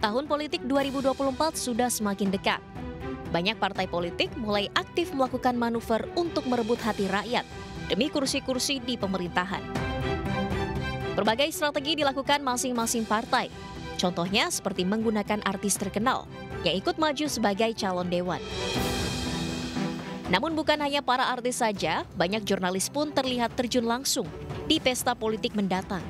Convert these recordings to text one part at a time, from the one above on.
Tahun politik 2024 sudah semakin dekat. Banyak partai politik mulai aktif melakukan manuver untuk merebut hati rakyat demi kursi-kursi di pemerintahan. Berbagai strategi dilakukan masing-masing partai. Contohnya seperti menggunakan artis terkenal yang ikut maju sebagai calon dewan. Namun bukan hanya para artis saja, banyak jurnalis pun terlihat terjun langsung di pesta politik mendatang.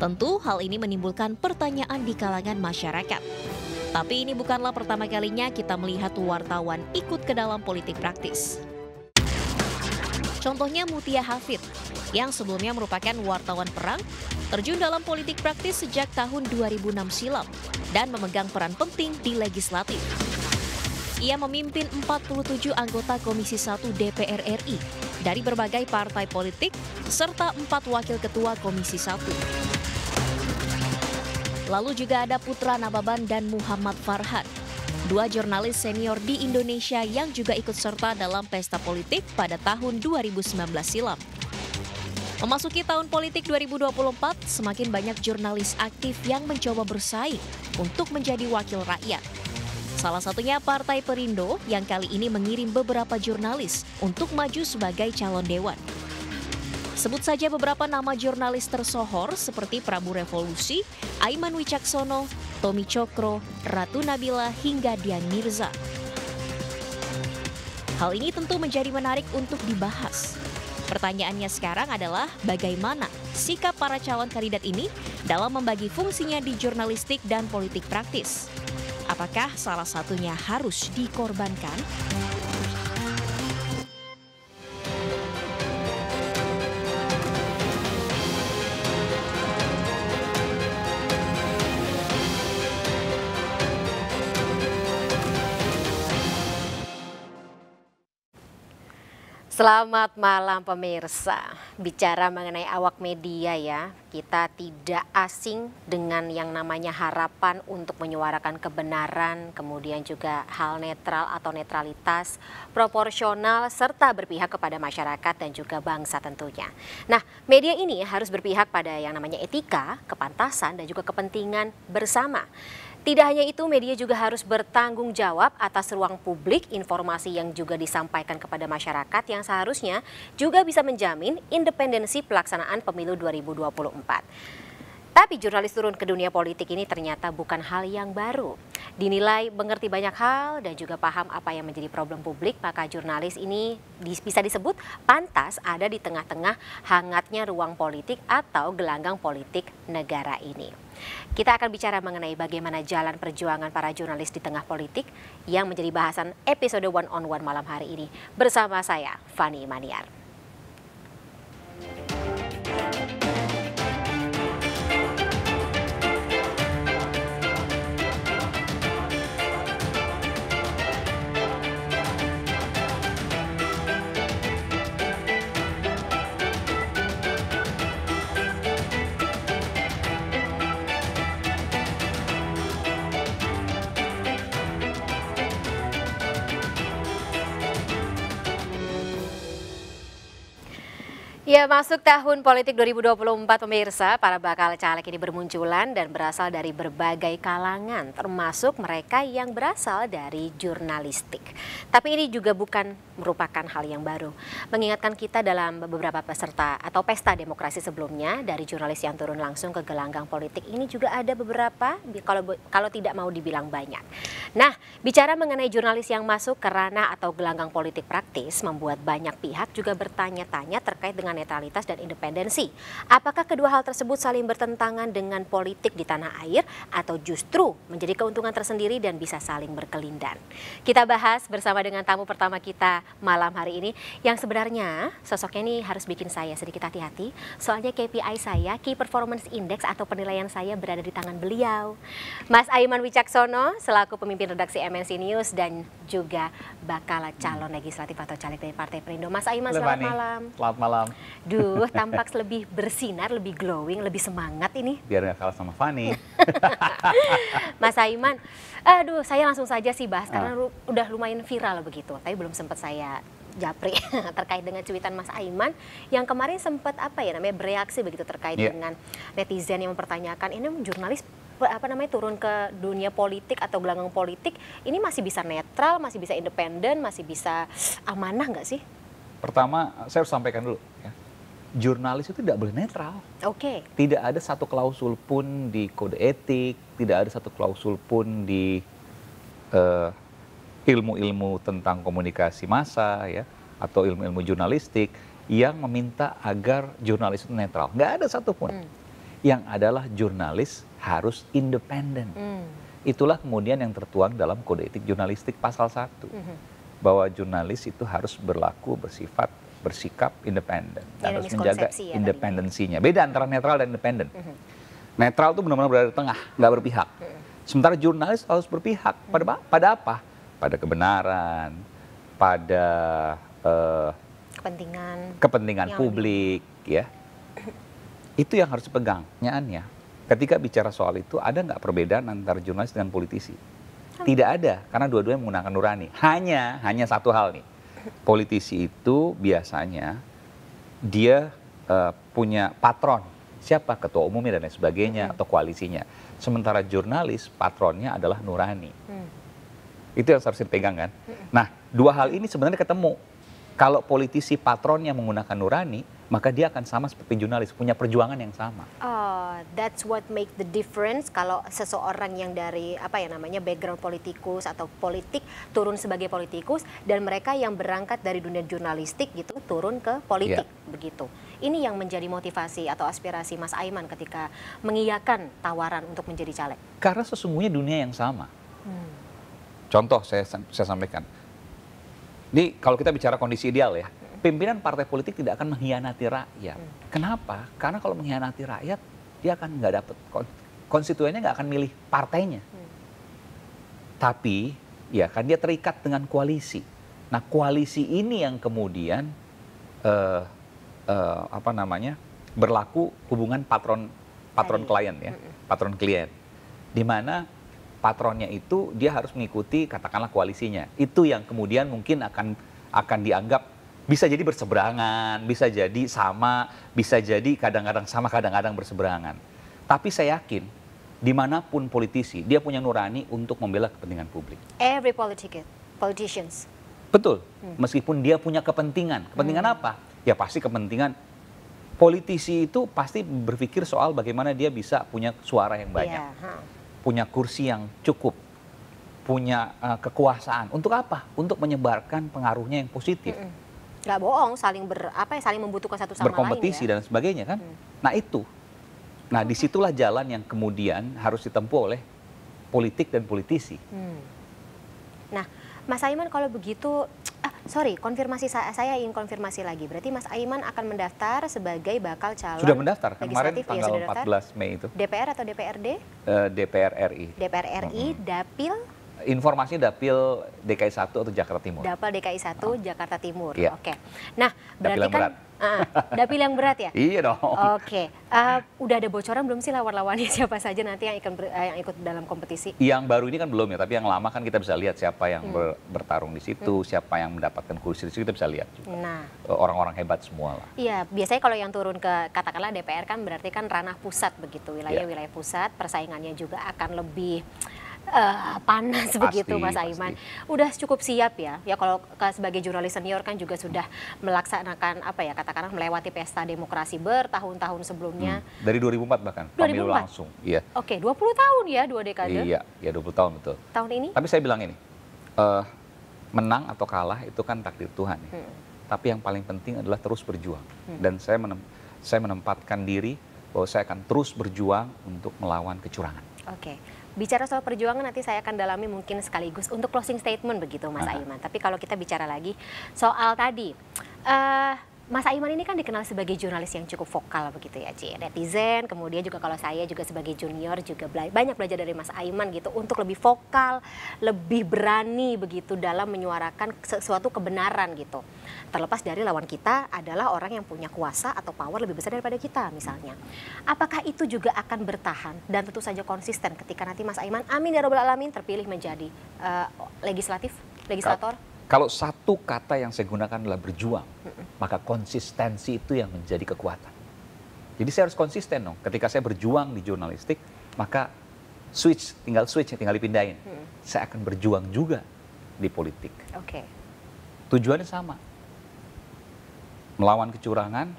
Tentu hal ini menimbulkan pertanyaan di kalangan masyarakat. Tapi ini bukanlah pertama kalinya kita melihat wartawan ikut ke dalam politik praktis. Contohnya Mutia Hafid, yang sebelumnya merupakan wartawan perang, terjun dalam politik praktis sejak tahun 2006 silam dan memegang peran penting di legislatif. Ia memimpin 47 anggota Komisi 1 DPR RI dari berbagai partai politik serta empat wakil ketua Komisi 1. Lalu juga ada Putra Nababan dan Muhammad Farhan, dua jurnalis senior di Indonesia yang juga ikut serta dalam pesta politik pada tahun 2019 silam. Memasuki tahun politik 2024, semakin banyak jurnalis aktif yang mencoba bersaing untuk menjadi wakil rakyat. Salah satunya Partai Perindo yang kali ini mengirim beberapa jurnalis untuk maju sebagai calon dewan. Sebut saja beberapa nama jurnalis tersohor seperti Prabu Revolusi, Aiman Wicaksono, Tommy Cokro, Ratu Nabila hingga Dian Mirza. Hal ini tentu menjadi menarik untuk dibahas. Pertanyaannya sekarang adalah bagaimana sikap para calon kandidat ini dalam membagi fungsinya di jurnalistik dan politik praktis. Apakah salah satunya harus dikorbankan? Selamat malam pemirsa. Bicara mengenai awak media ya, kita tidak asing dengan yang namanya harapan untuk menyuarakan kebenaran, kemudian juga hal netral atau netralitas, proporsional serta berpihak kepada masyarakat dan juga bangsa tentunya. Nah, media ini harus berpihak pada yang namanya etika, kepantasan dan juga kepentingan bersama. Tidak hanya itu, media juga harus bertanggung jawab atas ruang publik informasi yang juga disampaikan kepada masyarakat yang seharusnya juga bisa menjamin independensi pelaksanaan pemilu 2024. Tapi jurnalis turun ke dunia politik ini ternyata bukan hal yang baru. Dinilai mengerti banyak hal dan juga paham apa yang menjadi problem publik, maka jurnalis ini bisa disebut pantas ada di tengah-tengah hangatnya ruang politik atau gelanggang politik negara ini. Kita akan bicara mengenai bagaimana jalan perjuangan para jurnalis di tengah politik yang menjadi bahasan episode One on One malam hari ini bersama saya, Fani Maniar. Ya, masuk tahun politik 2024 pemirsa, para bakal caleg ini bermunculan dan berasal dari berbagai kalangan, termasuk mereka yang berasal dari jurnalistik. Tapi ini juga bukan merupakan hal yang baru. Mengingatkan kita dalam beberapa peserta atau pesta demokrasi sebelumnya, dari jurnalis yang turun langsung ke gelanggang politik ini juga ada beberapa, kalau, kalau tidak mau dibilang banyak. Nah, bicara mengenai jurnalis yang masuk ke ranah atau gelanggang politik praktis, membuat banyak pihak juga bertanya-tanya terkait dengan netralitas dan independensi. Apakah kedua hal tersebut saling bertentangan dengan politik di tanah air atau justru menjadi keuntungan tersendiri dan bisa saling berkelindan? Kita bahas bersama dengan tamu pertama kita malam hari ini yang sebenarnya sosoknya ini harus bikin saya sedikit hati-hati. Soalnya KPI saya, Key Performance Index atau penilaian saya berada di tangan beliau. Mas Aiman Wicaksono selaku pemimpin redaksi MNC News dan juga bakal calon legislatif atau caleg dari Partai Perindo. Mas Aiman, selamat malam. Selamat malam. Duh, tampak lebih bersinar, lebih glowing, lebih semangat ini. Biar nggak kalah sama Fani. Mas Aiman, aduh saya langsung saja sih bahas, karena uh. udah lumayan viral begitu. Tapi belum sempat saya japri terkait dengan cuitan Mas Aiman yang kemarin sempat apa ya namanya bereaksi begitu terkait yeah. dengan netizen yang mempertanyakan ini jurnalis apa namanya turun ke dunia politik atau gelanggang politik ini masih bisa netral, masih bisa independen, masih bisa amanah nggak sih? Pertama saya harus sampaikan dulu ya jurnalis itu tidak boleh netral. Oke. Okay. Tidak ada satu klausul pun di kode etik, tidak ada satu klausul pun di ilmu eh, ilmu-ilmu tentang komunikasi massa ya atau ilmu-ilmu jurnalistik yang meminta agar jurnalis itu netral. Nggak ada satupun. Hmm. Yang adalah jurnalis harus independen. Hmm. Itulah kemudian yang tertuang dalam kode etik jurnalistik pasal 1. Hmm. Bahwa jurnalis itu harus berlaku bersifat bersikap independen, harus menjaga ya, independensinya. Beda antara netral dan independen. Mm -hmm. Netral itu benar-benar berada di tengah, nggak berpihak. Mm -hmm. Sementara jurnalis harus berpihak mm -hmm. pada pada apa? Pada kebenaran, pada uh, kepentingan kepentingan publik, ya. lebih. ya. Itu yang harus dipegang, nyaannya. Ketika bicara soal itu, ada nggak perbedaan antara jurnalis dengan politisi? Tidak ada, karena dua-duanya menggunakan nurani. Hanya, hanya satu hal nih politisi itu biasanya dia uh, punya patron siapa ketua umumnya dan lain sebagainya hmm. atau koalisinya. Sementara jurnalis patronnya adalah nurani. Hmm. Itu yang harus dipegang kan. Hmm. Nah dua hal ini sebenarnya ketemu. Kalau politisi patronnya menggunakan nurani, maka dia akan sama seperti jurnalis, punya perjuangan yang sama. Oh, that's what make the difference kalau seseorang yang dari apa ya namanya background politikus atau politik turun sebagai politikus dan mereka yang berangkat dari dunia jurnalistik gitu turun ke politik yeah. begitu. Ini yang menjadi motivasi atau aspirasi Mas Aiman ketika mengiyakan tawaran untuk menjadi caleg. Karena sesungguhnya dunia yang sama. Hmm. Contoh saya saya sampaikan. Ini kalau kita bicara kondisi ideal ya, pimpinan partai politik tidak akan mengkhianati rakyat. Hmm. Kenapa? Karena kalau mengkhianati rakyat, dia akan nggak dapat konstituennya nggak akan milih partainya. Hmm. Tapi ya kan dia terikat dengan koalisi. Nah koalisi ini yang kemudian uh, uh, apa namanya berlaku hubungan patron patron klien ya, hmm. patron klien, di mana patronnya itu dia harus mengikuti katakanlah koalisinya. Itu yang kemudian mungkin akan akan dianggap bisa jadi berseberangan, bisa jadi sama, bisa jadi kadang-kadang sama, kadang-kadang berseberangan. Tapi saya yakin dimanapun politisi, dia punya nurani untuk membela kepentingan publik. Every politician, politicians. Betul, hmm. meskipun dia punya kepentingan. Kepentingan hmm. apa? Ya pasti kepentingan politisi itu pasti berpikir soal bagaimana dia bisa punya suara yang banyak, yeah. huh. punya kursi yang cukup, punya uh, kekuasaan. Untuk apa? Untuk menyebarkan pengaruhnya yang positif. Hmm nggak bohong saling ber apa ya saling membutuhkan satu sama berkompetisi lain berkompetisi ya? dan sebagainya kan hmm. nah itu nah disitulah jalan yang kemudian harus ditempuh oleh politik dan politisi hmm. nah Mas Aiman kalau begitu ah, sorry konfirmasi saya, saya ingin konfirmasi lagi berarti Mas Aiman akan mendaftar sebagai bakal calon sudah mendaftar kemarin ya, tanggal ya, 14 Mei itu DPR atau DPRD uh, DPR RI DPR RI mm -hmm. dapil Informasinya Dapil DKI 1 atau Jakarta Timur? Dapil DKI 1, oh. Ah. Jakarta Timur. Yeah. Oke. Okay. Nah, berarti Dapil kan berat. Uh, dapil yang berat ya? Iya dong. Oke. Okay. Uh, udah ada bocoran belum sih lawan-lawannya siapa saja nanti yang ikut uh, yang ikut dalam kompetisi? Yang baru ini kan belum ya, tapi yang lama kan kita bisa lihat siapa yang hmm. ber, bertarung di situ, hmm. siapa yang mendapatkan kursi di situ kita bisa lihat juga. Nah, eh, orang-orang hebat semua lah. Iya, biasanya kalau yang turun ke katakanlah DPR kan berarti kan ranah pusat begitu, wilayah-wilayah yeah. wilayah pusat, persaingannya juga akan lebih uh, panas pasti, begitu Mas Aiman. Pasti. Udah cukup siap ya. Ya kalau sebagai jurnalis senior kan juga sudah melaksanakan apa ya katakanlah melewati pesta demokrasi bertahun-tahun sebelumnya. Hmm, dari 2004 bahkan 2004. langsung. Iya. Oke, okay, 20 tahun ya, dua dekade. Iya, ya 20 tahun betul. Tahun ini? Tapi saya bilang ini. Uh, menang atau kalah itu kan takdir Tuhan ya. Hmm. Tapi yang paling penting adalah terus berjuang. Hmm. Dan saya menem saya menempatkan diri bahwa saya akan terus berjuang untuk melawan kecurangan. Oke. Okay bicara soal perjuangan nanti saya akan dalami mungkin sekaligus untuk closing statement begitu Mas Aiman. Tapi kalau kita bicara lagi soal tadi uh, Mas Aiman ini kan dikenal sebagai jurnalis yang cukup vokal begitu ya, Ci. Netizen, kemudian juga kalau saya juga sebagai junior juga bela banyak belajar dari Mas Aiman gitu untuk lebih vokal, lebih berani begitu dalam menyuarakan sesuatu kebenaran gitu. Terlepas dari lawan kita adalah orang yang punya kuasa atau power lebih besar daripada kita misalnya. Apakah itu juga akan bertahan dan tentu saja konsisten ketika nanti Mas Aiman amin ya alamin terpilih menjadi uh, legislatif, legislator? Kap kalau satu kata yang saya gunakan adalah berjuang, maka konsistensi itu yang menjadi kekuatan. Jadi saya harus konsisten dong. Ketika saya berjuang di jurnalistik, maka switch, tinggal switch, tinggal dipindahin. Hmm. Saya akan berjuang juga di politik. Oke. Okay. Tujuannya sama. Melawan kecurangan,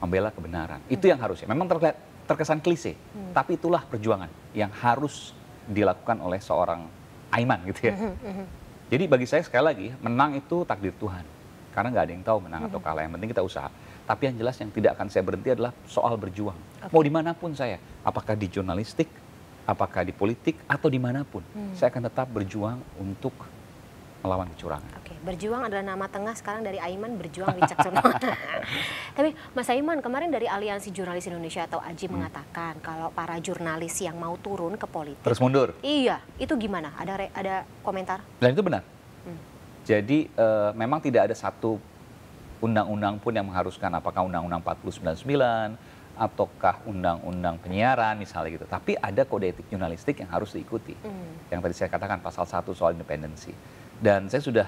membela kebenaran. Hmm. Itu yang harusnya. Memang terlihat terkesan klise, hmm. tapi itulah perjuangan yang harus dilakukan oleh seorang Aiman gitu ya. Hmm. hmm, hmm. Jadi bagi saya sekali lagi menang itu takdir Tuhan. Karena nggak ada yang tahu menang atau kalah. Yang penting kita usaha. Tapi yang jelas yang tidak akan saya berhenti adalah soal berjuang. Okay. Mau dimanapun saya, apakah di jurnalistik, apakah di politik atau dimanapun, hmm. saya akan tetap berjuang untuk melawan kecurangan. Oke, berjuang adalah nama tengah sekarang dari Aiman berjuang Wicaksono. Tapi Mas Aiman kemarin dari Aliansi Jurnalis Indonesia atau AJI hmm. mengatakan kalau para jurnalis yang mau turun ke politik terus mundur. Iya, itu gimana? Ada re, ada komentar? Dan itu benar. Hmm. Jadi e, memang tidak ada satu undang-undang pun yang mengharuskan apakah undang-undang 499 ataukah undang-undang penyiaran misalnya gitu. Tapi ada kode etik jurnalistik yang harus diikuti. Hmm. Yang tadi saya katakan pasal 1 soal independensi dan saya sudah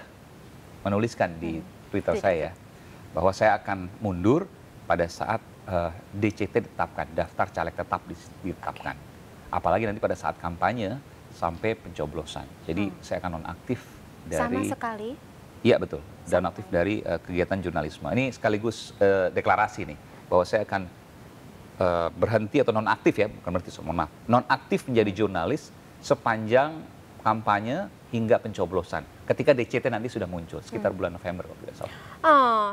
menuliskan di hmm. Twitter hmm. saya bahwa saya akan mundur pada saat uh, eh, DCT ditetapkan, daftar caleg tetap ditetapkan. Apalagi nanti pada saat kampanye sampai pencoblosan. Jadi hmm. saya akan nonaktif dari Sama sekali. Iya betul. Dan aktif dari uh, kegiatan jurnalisme. Ini sekaligus uh, deklarasi nih bahwa saya akan uh, berhenti atau nonaktif ya, bukan berhenti, mohon maaf. Nonaktif menjadi hmm. jurnalis sepanjang kampanye hingga pencoblosan ketika DCT nanti sudah muncul sekitar hmm. bulan November kalau tidak salah. Oh,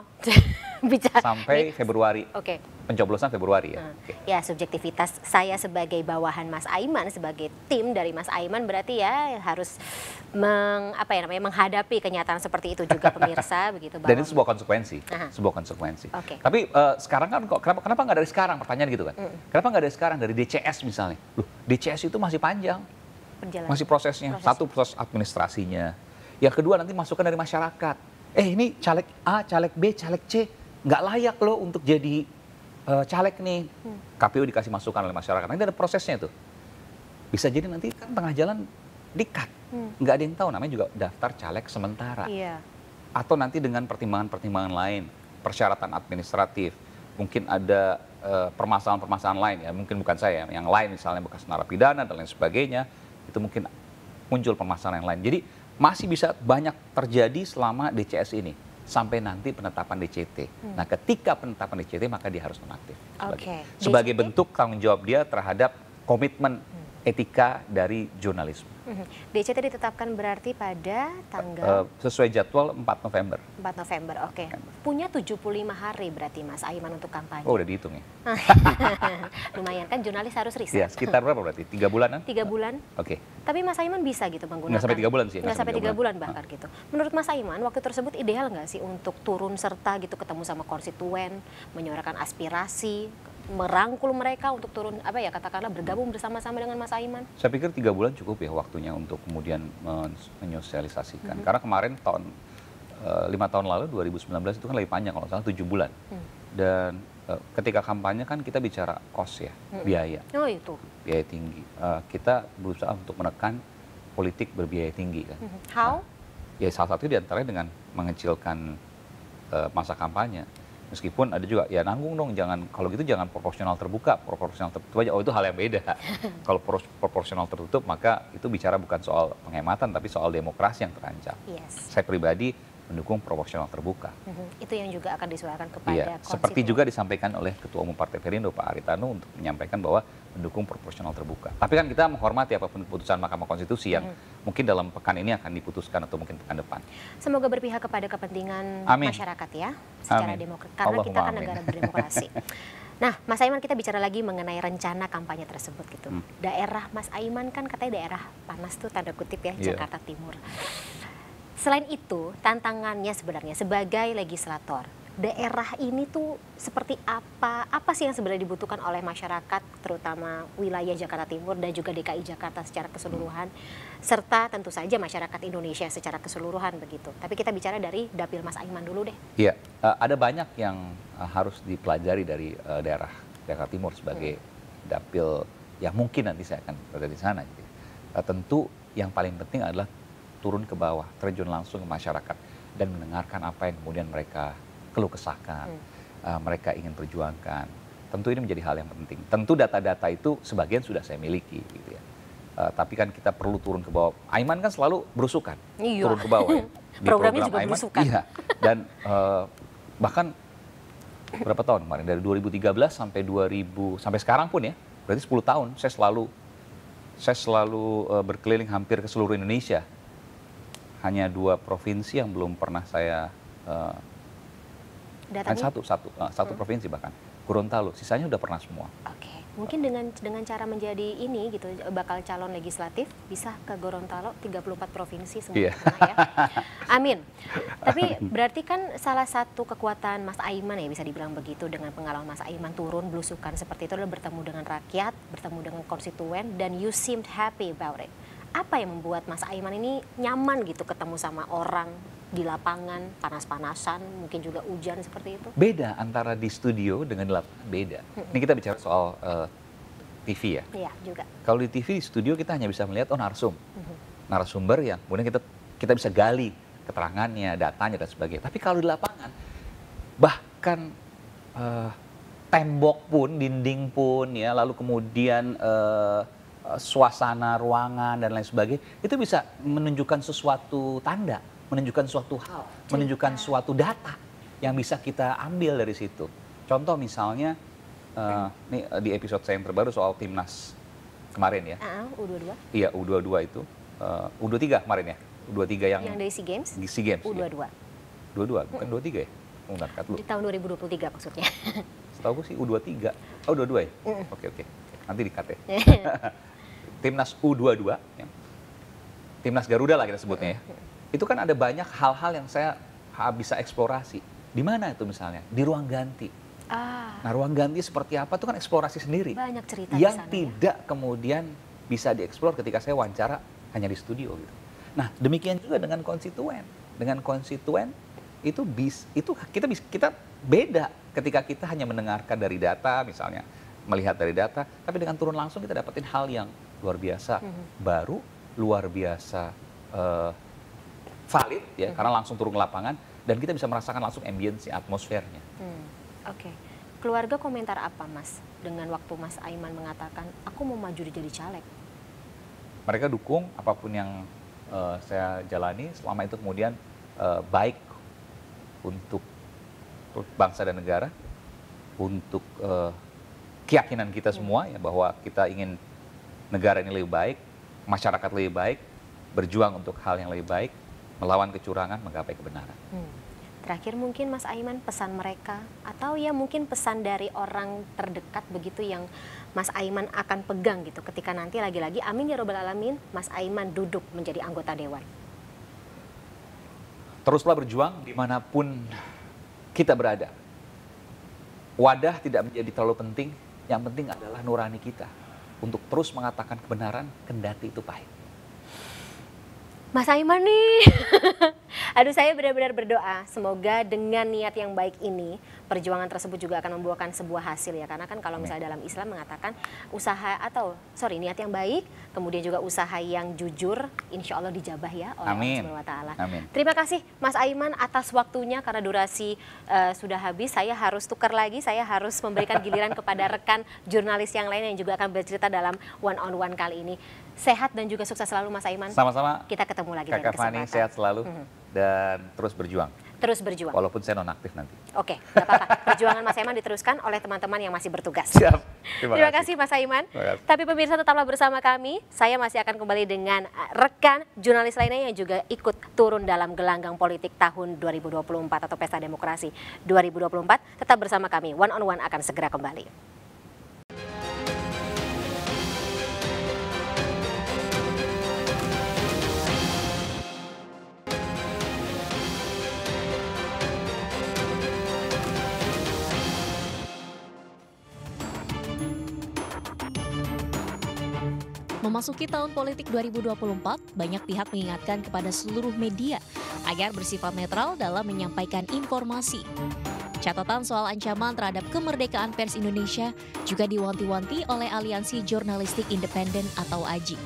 bicara sampai Februari. Oke. Okay. Pencoblosan Februari ya. Hmm. Okay. Ya subjektivitas saya sebagai bawahan Mas Aiman sebagai tim dari Mas Aiman berarti ya harus meng, apa ya namanya menghadapi kenyataan seperti itu juga pemirsa begitu. Dan itu sebuah konsekuensi, Aha. sebuah konsekuensi. Okay. Tapi uh, sekarang kan kok kenapa kenapa nggak dari sekarang pertanyaan gitu kan? Hmm. Kenapa nggak dari sekarang dari DCS misalnya? Loh DCS itu masih panjang. Perjalanan. Masih prosesnya, Proses. satu proses administrasinya, yang kedua nanti masukan dari masyarakat. Eh ini caleg A, caleg B, caleg C nggak layak loh untuk jadi uh, caleg nih. Hmm. KPU dikasih masukan oleh masyarakat. Nanti ada prosesnya tuh. Bisa jadi nanti kan tengah jalan dikat. Hmm. Nggak ada yang tahu namanya juga daftar caleg sementara. Iya. Atau nanti dengan pertimbangan-pertimbangan lain, persyaratan administratif, mungkin ada e, permasalahan-permasalahan uh, lain ya, mungkin bukan saya, yang lain misalnya bekas narapidana dan lain sebagainya, itu mungkin muncul permasalahan yang lain. Jadi masih bisa banyak terjadi selama DCS ini sampai nanti penetapan DCT. Hmm. Nah, ketika penetapan DCT maka dia harus nonaktif. Sebagai, okay. sebagai bentuk tanggung jawab dia terhadap komitmen hmm. etika dari jurnalisme. Mhm. DCT ditetapkan berarti pada tanggal? Uh, sesuai jadwal 4 November. 4 November, oke. Okay. Punya 75 hari berarti Mas Aiman untuk kampanye? Oh, udah dihitung ya. Lumayan kan jurnalis harus riset. Ya, sekitar berapa berarti? Tiga bulanan? Ah? Tiga bulan. Oke. Okay. Tapi Mas Aiman bisa gitu menggunakan? Nggak sampai tiga bulan sih. Nggak sampai tiga bulan, bulan ah. bahkan gitu. Menurut Mas Aiman, waktu tersebut ideal nggak sih untuk turun serta gitu ketemu sama konstituen, menyuarakan aspirasi, merangkul mereka untuk turun apa ya katakanlah bergabung bersama-sama dengan Mas Aiman? Saya pikir tiga bulan cukup ya waktunya untuk kemudian menyosialisasikan. Mm -hmm. Karena kemarin tahun eh, lima tahun lalu 2019 itu kan lebih panjang kalau salah tujuh bulan. Mm. Dan eh, ketika kampanye kan kita bicara kos ya, mm -hmm. biaya. Oh itu. Biaya tinggi. Eh, kita berusaha untuk menekan politik berbiaya tinggi kan. Mm -hmm. How? Nah, ya salah satu diantaranya dengan mengecilkan masa kampanye Meskipun ada juga ya nanggung dong jangan kalau gitu jangan proporsional terbuka, proporsional tertutup aja. Oh itu hal yang beda. kalau proporsional tertutup maka itu bicara bukan soal penghematan tapi soal demokrasi yang terancam. Yes. Saya pribadi mendukung proporsional terbuka. Mm -hmm. Itu yang juga akan disuarakan kepada ya, Seperti juga disampaikan oleh Ketua Umum Partai Perindo Pak Aritano untuk menyampaikan bahwa mendukung proporsional terbuka. Tapi kan kita menghormati apapun keputusan Mahkamah Konstitusi yang mm -hmm. mungkin dalam pekan ini akan diputuskan atau mungkin pekan depan. Semoga berpihak kepada kepentingan amin. masyarakat ya secara demokrasi karena Allahumma kita kan amin. negara berdemokrasi. Nah, Mas Aiman kita bicara lagi mengenai rencana kampanye tersebut gitu. Hmm. Daerah Mas Aiman kan katanya daerah panas tuh tanda kutip ya, yeah. Jakarta Timur. Selain itu, tantangannya sebenarnya sebagai legislator, daerah ini tuh seperti apa? Apa sih yang sebenarnya dibutuhkan oleh masyarakat, terutama wilayah Jakarta Timur dan juga DKI Jakarta secara keseluruhan, serta tentu saja masyarakat Indonesia secara keseluruhan begitu. Tapi kita bicara dari dapil Mas Aiman dulu deh. Iya, eh, ada banyak yang eh, harus dipelajari dari eh, daerah Jakarta Timur sebagai dapil yang mungkin nanti saya akan berada di sana. Gitu ya. Tentu yang paling penting adalah turun ke bawah, terjun langsung ke masyarakat dan mendengarkan apa yang kemudian mereka keluh kesahkan, hmm. uh, mereka ingin perjuangkan. Tentu ini menjadi hal yang penting. Tentu data-data itu sebagian sudah saya miliki, gitu ya. Uh, tapi kan kita perlu turun ke bawah. Aiman kan selalu berusukan, iya. turun ke bawah. Ya, di Programnya program juga Aiman, berusukan. Iya. Dan uh, bahkan berapa tahun kemarin dari 2013 sampai 2000 sampai sekarang pun ya, berarti 10 tahun saya selalu saya selalu berkeliling hampir ke seluruh Indonesia hanya dua provinsi yang belum pernah saya uh, kan satu satu uh, satu hmm. provinsi bahkan Gorontalo sisanya udah pernah semua. Oke, okay. mungkin dengan dengan cara menjadi ini gitu bakal calon legislatif bisa ke Gorontalo 34 provinsi semua yeah. ya. Amin. Tapi berarti kan salah satu kekuatan Mas Aiman ya bisa dibilang begitu dengan pengalaman Mas Aiman turun belusukan seperti itu adalah bertemu dengan rakyat, bertemu dengan konstituen dan you seemed happy about it apa yang membuat Mas Aiman ini nyaman gitu ketemu sama orang di lapangan panas-panasan mungkin juga hujan seperti itu? Beda antara di studio dengan di lapangan beda. Hmm. Ini kita bicara soal uh, eh, TV ya. Iya juga. Kalau di TV di studio kita hanya bisa melihat oh narsum, hmm. narasumber yang kemudian kita kita bisa gali keterangannya, datanya dan sebagainya. Tapi kalau di lapangan bahkan uh, tembok pun, dinding pun ya, lalu kemudian uh, Eh, suasana ruangan dan lain sebagainya itu bisa menunjukkan sesuatu tanda, menunjukkan suatu hal, menunjukkan suatu data yang bisa kita ambil dari situ. Contoh misalnya uh, eh, nih eh, di episode saya yang terbaru soal timnas kemarin ya. Uh, ah, ah, U22. Iya, U22 itu. Uh, U23 kemarin ya. U23 yang yang dari SEA Games? Di SEA Games. U22. Dua 22, iya. bukan mm. dua tiga 23 ya? Oh, enggak, kat lu. Di tahun tiga maksudnya. Setahu gue sih U23. dua Oh, 22 ya? Mm. Oke, oke. Nanti dikat ya. timnas U22, ya, timnas Garuda lah kita sebutnya ya. Itu kan ada banyak hal-hal yang saya bisa eksplorasi. Di mana itu misalnya? Di ruang ganti. Ah. Nah, ruang ganti seperti apa itu kan eksplorasi sendiri. Banyak cerita yang sana, ya. tidak ya? kemudian bisa dieksplor ketika saya wawancara hanya di studio gitu. Nah, demikian juga dengan konstituen. Dengan konstituen itu bis itu kita bis, kita beda ketika kita hanya mendengarkan dari data misalnya, melihat dari data, tapi dengan turun langsung kita dapetin hal yang luar biasa hmm. baru, luar biasa uh, valid ya hmm. karena langsung turun ke lapangan dan kita bisa merasakan langsung ambience atmosfernya. Hmm. Oke. Okay. Keluarga komentar apa Mas dengan waktu Mas Aiman mengatakan aku mau maju jadi caleg? Mereka dukung apapun yang uh, saya jalani selama itu kemudian uh, baik untuk bangsa dan negara, untuk uh, keyakinan kita hmm. semua ya bahwa kita ingin negara ini lebih baik, masyarakat lebih baik, berjuang untuk hal yang lebih baik, melawan kecurangan, menggapai kebenaran. Hmm. Terakhir mungkin Mas Aiman pesan mereka atau ya mungkin pesan dari orang terdekat begitu yang Mas Aiman akan pegang gitu ketika nanti lagi-lagi amin ya robbal alamin Mas Aiman duduk menjadi anggota dewan. Teruslah berjuang dimanapun kita berada. Wadah tidak menjadi terlalu penting, yang penting adalah nurani kita untuk terus mengatakan kebenaran kendati itu pahit. Mas Aiman nih. Aduh saya benar-benar berdoa semoga dengan niat yang baik ini perjuangan tersebut juga akan membuahkan sebuah hasil ya karena kan kalau misalnya dalam Islam mengatakan usaha atau sorry niat yang baik kemudian juga usaha yang jujur insya Allah dijabah ya oleh Amin. Allah Taala. Terima kasih Mas Aiman atas waktunya karena durasi uh, sudah habis saya harus tukar lagi saya harus memberikan giliran kepada rekan jurnalis yang lain yang juga akan bercerita dalam one on one kali ini. Sehat dan juga sukses selalu Mas Aiman. Sama-sama. Kita ketemu lagi Kakak Fani sehat selalu -hmm. dan terus berjuang. Terus berjuang. Walaupun saya nonaktif nanti. Oke, okay, apa-apa. Perjuangan Mas Aiman diteruskan oleh teman-teman yang masih bertugas. Siap. Terima, Terima kasih. Mas Aiman. Terima Tapi pemirsa tetaplah bersama kami. Saya masih akan kembali dengan eh, rekan jurnalis lainnya yang juga ikut turun dalam gelanggang politik tahun 2024 atau Pesta Demokrasi 2024. Tetap bersama kami. One on One akan segera kembali. Memasuki tahun politik 2024, banyak pihak mengingatkan kepada seluruh media agar bersifat netral dalam menyampaikan informasi. Catatan soal ancaman terhadap kemerdekaan pers Indonesia juga diwanti-wanti oleh Aliansi Jurnalistik Independen atau AJI.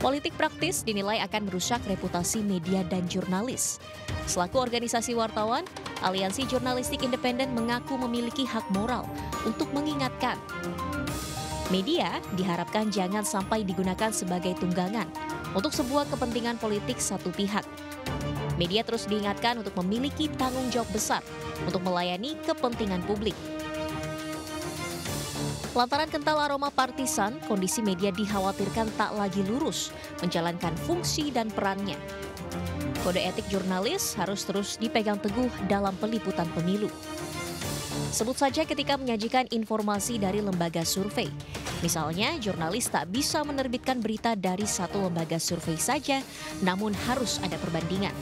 Politik praktis dinilai akan merusak reputasi media dan jurnalis. Selaku organisasi wartawan, Aliansi Jurnalistik Independen mengaku memiliki hak moral untuk mengingatkan Media diharapkan jangan sampai digunakan sebagai tunggangan untuk sebuah kepentingan politik satu pihak. Media terus diingatkan untuk memiliki tanggung jawab besar untuk melayani kepentingan publik. Lantaran kental aroma partisan, kondisi media dikhawatirkan tak lagi lurus menjalankan fungsi dan perannya. Kode etik jurnalis harus terus dipegang teguh dalam peliputan pemilu. Sebut saja ketika menyajikan informasi dari lembaga survei. Misalnya, jurnalis tak bisa menerbitkan berita dari satu lembaga survei saja, namun harus ada perbandingan.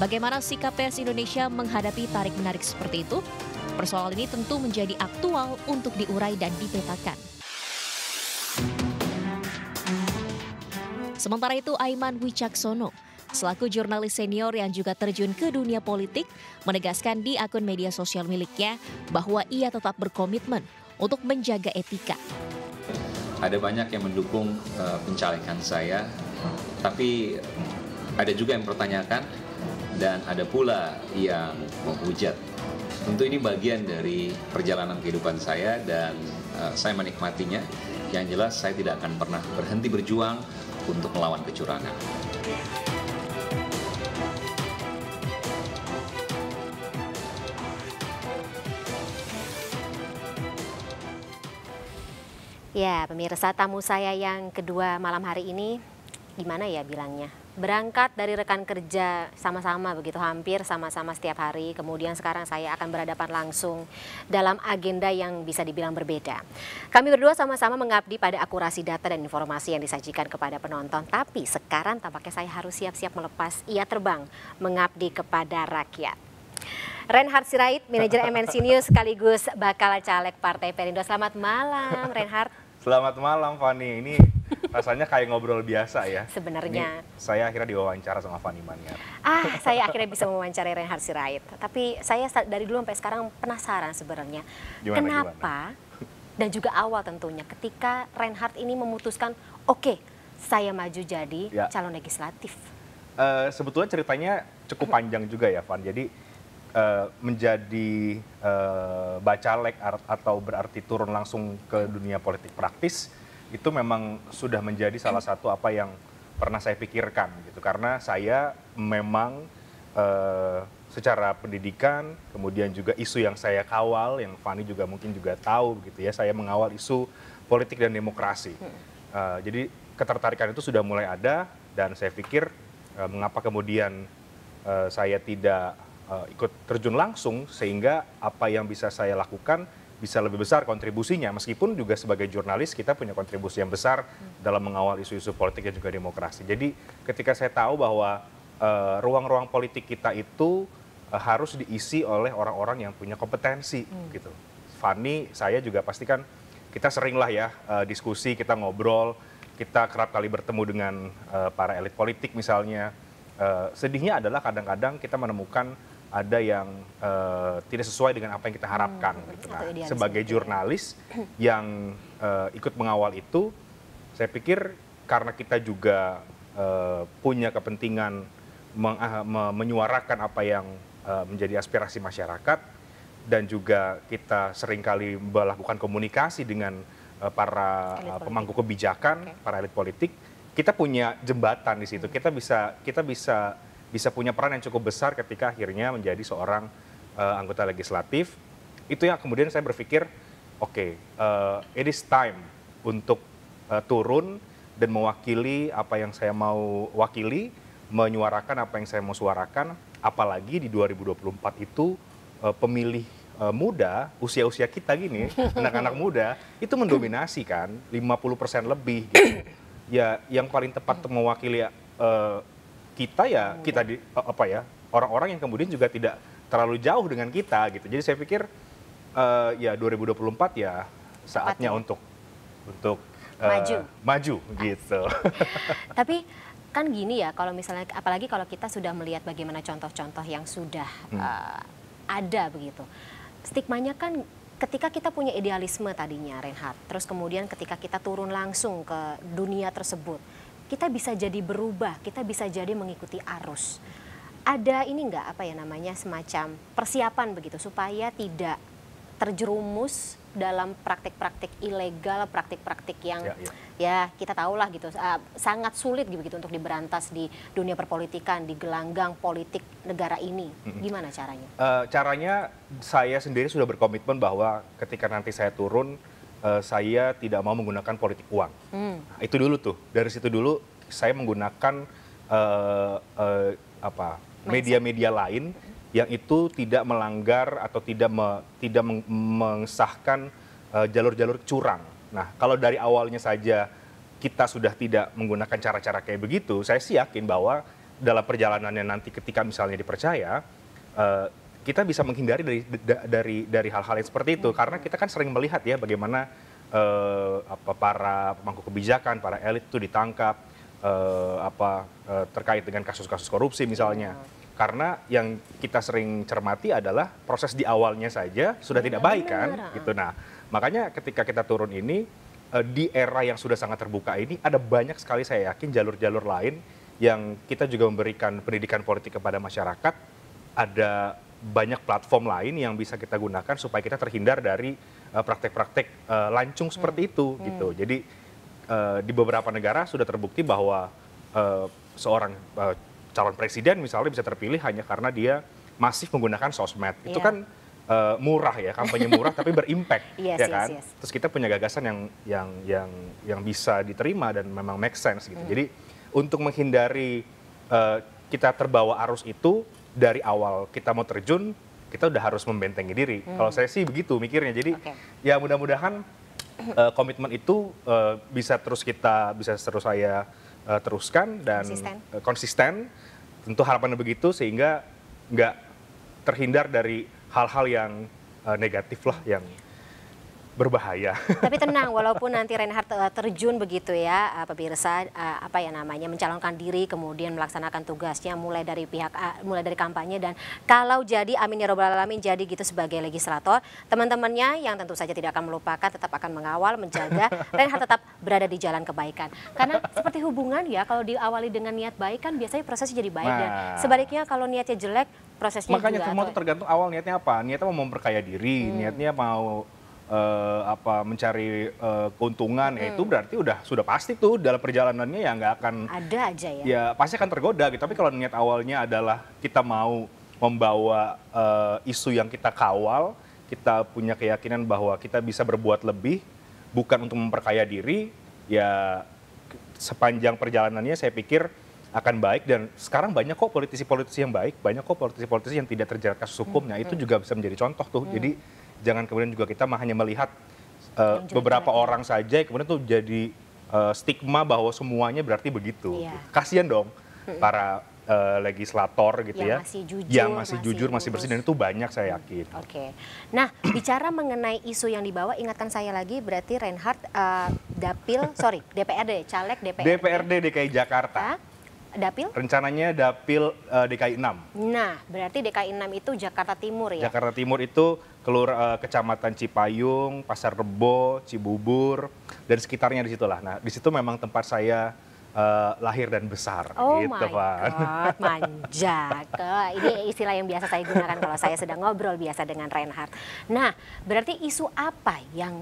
Bagaimana sikap PS Indonesia menghadapi tarik-menarik seperti itu? Persoalan ini tentu menjadi aktual untuk diurai dan dipetakan. Sementara itu Aiman Wicaksono, selaku jurnalis senior yang juga terjun ke dunia politik, menegaskan di akun media sosial miliknya bahwa ia tetap berkomitmen untuk menjaga etika. Ada banyak yang mendukung uh, eh, pencalekan saya, tapi ada juga yang pertanyakan dan ada pula yang menghujat. Tentu ini bagian dari perjalanan kehidupan saya dan uh, saya menikmatinya. Yang jelas saya tidak akan pernah berhenti berjuang untuk melawan kecurangan. Ya, pemirsa tamu saya yang kedua malam hari ini, gimana ya bilangnya? Berangkat dari rekan kerja sama-sama begitu, hampir sama-sama setiap hari. Kemudian sekarang saya akan berhadapan langsung dalam agenda yang bisa dibilang berbeda. Kami berdua sama-sama mengabdi pada akurasi data dan informasi yang disajikan kepada penonton. Tapi sekarang tampaknya saya harus siap-siap melepas ia terbang mengabdi kepada rakyat. Renhard Sirait, manajer MNC News sekaligus bakal caleg Partai Perindo. Selamat malam, Renhard. Selamat malam Fani. Ini rasanya kayak ngobrol biasa ya. Sebenarnya. saya akhirnya diwawancara sama Fani Maniar. Ah, saya akhirnya bisa mewawancarai Reinhard Sirait. Tapi saya dari dulu sampai sekarang penasaran sebenarnya. Gimana, kenapa gimana? dan juga awal tentunya ketika Reinhard ini memutuskan, oke, okay, saya maju jadi ya. calon legislatif. Uh, sebetulnya ceritanya cukup panjang juga ya, Fani. Jadi Eh, menjadi uh, bacalek atau berarti turun langsung ke dunia politik praktis itu memang sudah menjadi salah satu apa yang pernah saya pikirkan gitu karena saya memang uh, secara pendidikan kemudian juga isu yang saya kawal yang Fani juga mungkin juga tahu gitu ya saya mengawal isu politik dan demokrasi uh, jadi ketertarikan itu sudah mulai ada dan saya pikir uh, mengapa kemudian uh, saya tidak uh, ikut terjun langsung sehingga apa yang bisa saya lakukan bisa lebih besar kontribusinya meskipun juga sebagai jurnalis kita punya kontribusi yang besar hmm. dalam mengawal isu-isu politik dan juga demokrasi. Jadi ketika saya tahu bahwa eh, ruang-ruang uh, politik kita itu uh, harus diisi oleh orang-orang yang punya kompetensi hmm. gitu. Fani, saya juga pastikan kita seringlah ya uh, diskusi, kita ngobrol, kita kerap kali bertemu dengan uh, para elit politik misalnya. Uh, sedihnya adalah kadang-kadang kita menemukan ada yang uh, tidak sesuai dengan apa yang kita harapkan. Hmm. Gitu. Nah, sebagai jurnalis yang uh, ikut mengawal itu, saya pikir karena kita juga uh, punya kepentingan meng, uh, menyuarakan apa yang uh, menjadi aspirasi masyarakat dan juga kita seringkali melakukan komunikasi dengan uh, para uh, pemangku kebijakan, okay. para elit politik, kita punya jembatan di situ. Hmm. Kita bisa kita bisa bisa punya peran yang cukup besar ketika akhirnya menjadi seorang uh, anggota legislatif. Itu yang kemudian saya berpikir, oke, okay, uh, eh, it is time untuk uh, turun dan mewakili apa yang saya mau wakili, menyuarakan apa yang saya mau suarakan, apalagi di 2024 itu uh, pemilih muda, usia-usia kita gini, anak-anak muda, itu mendominasi kan, 50% lebih gitu. Ya, yang paling tepat mewakili uh, kita ya hmm. kita di eh, apa ya orang-orang yang kemudian juga tidak terlalu jauh dengan kita gitu. Jadi saya pikir uh, ya 2024 ya saatnya ya? untuk untuk uh, maju maju gitu. Tapi kan gini ya kalau misalnya apalagi kalau kita sudah melihat bagaimana contoh-contoh yang sudah hmm. uh, ada begitu. Stigmanya kan ketika kita punya idealisme tadinya reinhardt terus kemudian ketika kita turun langsung ke dunia tersebut kita bisa jadi berubah, kita bisa jadi mengikuti arus. Ada ini enggak apa ya namanya semacam persiapan begitu supaya tidak terjerumus dalam praktik-praktik ilegal, praktik-praktik yang ya, ya. ya kita tahulah gitu uh, sangat sulit gitu untuk diberantas di dunia perpolitikan, di gelanggang politik negara ini. Gimana caranya? Uh, caranya saya sendiri sudah berkomitmen bahwa ketika nanti saya turun Eh, saya tidak mau menggunakan politik uang. Hmm. Nah, itu dulu tuh. Dari situ dulu saya menggunakan uh, uh, apa media-media lain yang itu tidak melanggar atau tidak me, tidak mengesahkan uh, jalur-jalur curang. Nah, kalau dari awalnya saja kita sudah tidak menggunakan cara-cara kayak begitu, saya sih yakin bahwa dalam perjalanannya nanti ketika misalnya dipercaya uh, kita bisa menghindari dari dari dari hal-hal yang seperti itu hmm. karena kita kan sering melihat ya bagaimana uh, apa para pemangku kebijakan, para elit itu ditangkap uh, apa uh, terkait dengan kasus-kasus korupsi misalnya. Hmm. Karena yang kita sering cermati adalah proses di awalnya saja sudah ya, tidak baik kan, benar. gitu. Nah, makanya ketika kita turun ini uh, di era yang sudah sangat terbuka ini ada banyak sekali saya yakin jalur-jalur lain yang kita juga memberikan pendidikan politik kepada masyarakat ada banyak platform lain yang bisa kita gunakan supaya kita terhindar dari eh, praktek-praktek uh, uh, lancung hmm. seperti hmm. itu gitu. Jadi uh, di beberapa negara sudah terbukti bahwa uh, seorang uh, calon presiden misalnya bisa terpilih hanya karena dia masih menggunakan sosmed. Yeah. Itu iya. kan uh, murah ya kampanye murah tapi berimpact yes, ya kan yes, yes. terus kita punya gagasan yang yang yang yang bisa diterima dan memang make sense gitu hmm. jadi untuk menghindari uh, kita terbawa arus itu dari awal kita mau terjun kita udah harus membentengi diri. Hmm. Kalau saya sih begitu mikirnya. Jadi okay. ya mudah-mudahan uh, komitmen itu uh, bisa terus kita bisa terus saya uh, teruskan dan konsisten. Uh, konsisten. Tentu harapannya begitu sehingga nggak terhindar dari hal-hal yang uh, negatif lah yang berbahaya. Tapi tenang, walaupun nanti Reinhardt eh, terjun begitu ya, eh, pemirsa, eh, apa ya namanya, mencalonkan diri, kemudian melaksanakan tugasnya mulai dari pihak, mulai dari kampanye dan kalau jadi Amin ya Robbal Alamin jadi gitu sebagai legislator, teman-temannya yang tentu saja tidak akan melupakan, tetap akan mengawal, menjaga, Reinhardt tetap berada di jalan kebaikan. Karena seperti hubungan ya, kalau diawali dengan niat baik kan biasanya prosesnya jadi baik nah. dan sebaliknya kalau niatnya jelek prosesnya Makanya juga, semua atau... tergantung awal niatnya apa, niatnya mau memperkaya diri, hmm. niatnya mau uh, apa mencari uh, keuntungan hmm. ya itu hmm. berarti udah sudah pasti tuh dalam perjalanannya ya nggak akan ada aja ya ya pasti akan tergoda gitu tapi kalau niat awalnya adalah kita mau membawa uh, isu yang kita kawal kita punya keyakinan bahwa kita bisa berbuat lebih bukan untuk memperkaya diri ya sepanjang perjalanannya saya pikir akan baik dan sekarang banyak kok politisi-politisi yang baik, banyak kok politisi-politisi yang tidak terjerat kasus hukumnya hmm. itu juga bisa menjadi contoh tuh. Hmm. Jadi jangan kemudian juga kita hanya melihat uh, beberapa orang saja kemudian tuh jadi uh, stigma bahwa semuanya berarti begitu. Iya. Gitu. Kasihan dong hmm. para uh, legislator gitu yang ya. Masih jujur, yang masih, masih jujur, masih bersih dan itu banyak saya hmm, yakin. Oke. Okay. Nah, bicara mengenai isu yang dibawa ingatkan saya lagi berarti Reinhardt uh, Dapil, sorry, DPRD, caleg DPRD. DPRD DKI Jakarta. Ya? Dapil? Rencananya Dapil uh, eh, DKI 6. Nah, berarti DKI 6 itu Jakarta Timur ya? Jakarta Timur itu kelur uh, kecamatan Cipayung, Pasar Rebo, Cibubur dan sekitarnya di situlah. Nah, di situ memang tempat saya uh, lahir dan besar. Oh gitu, my God, manja. Ini istilah yang biasa saya gunakan kalau saya sedang ngobrol biasa dengan Reinhardt. Nah, berarti isu apa yang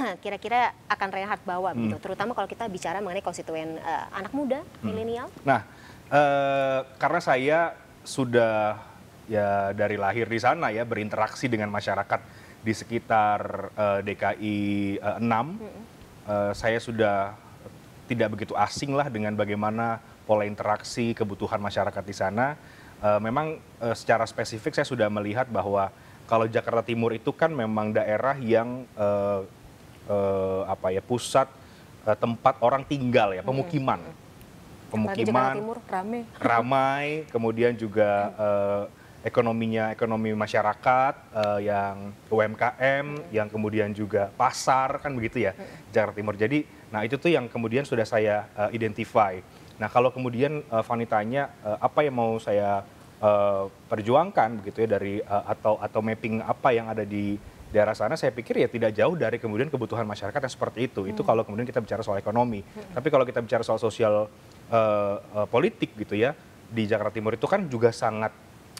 kira-kira akan rehat bawa hmm. gitu, terutama kalau kita bicara mengenai konstituen uh, anak muda, hmm. milenial? Nah, uh, karena saya sudah ya dari lahir di sana ya berinteraksi dengan masyarakat di sekitar uh, eh, DKI uh, 6, hmm. uh, saya sudah tidak begitu asing lah dengan bagaimana pola interaksi kebutuhan masyarakat di sana. Uh, memang uh, secara spesifik saya sudah melihat bahwa kalau Jakarta Timur itu kan memang daerah yang uh, eh, apa ya pusat eh, tempat orang tinggal ya hmm. pemukiman pemukiman Timur ramai. ramai kemudian juga hmm. eh, ekonominya ekonomi masyarakat eh, yang UMKM hmm. yang kemudian juga pasar kan begitu ya Jakarta Timur jadi nah itu tuh yang kemudian sudah saya eh, identify nah kalau kemudian eh, Fani tanya eh, apa yang mau saya Uh, perjuangkan begitu ya dari uh, atau atau mapping apa yang ada di daerah sana saya pikir ya tidak jauh dari kemudian kebutuhan masyarakat yang seperti itu. Hmm. Itu kalau kemudian kita bicara soal ekonomi. Hmm. Tapi kalau kita bicara soal sosial uh, uh, politik gitu ya, di Jakarta Timur itu kan juga sangat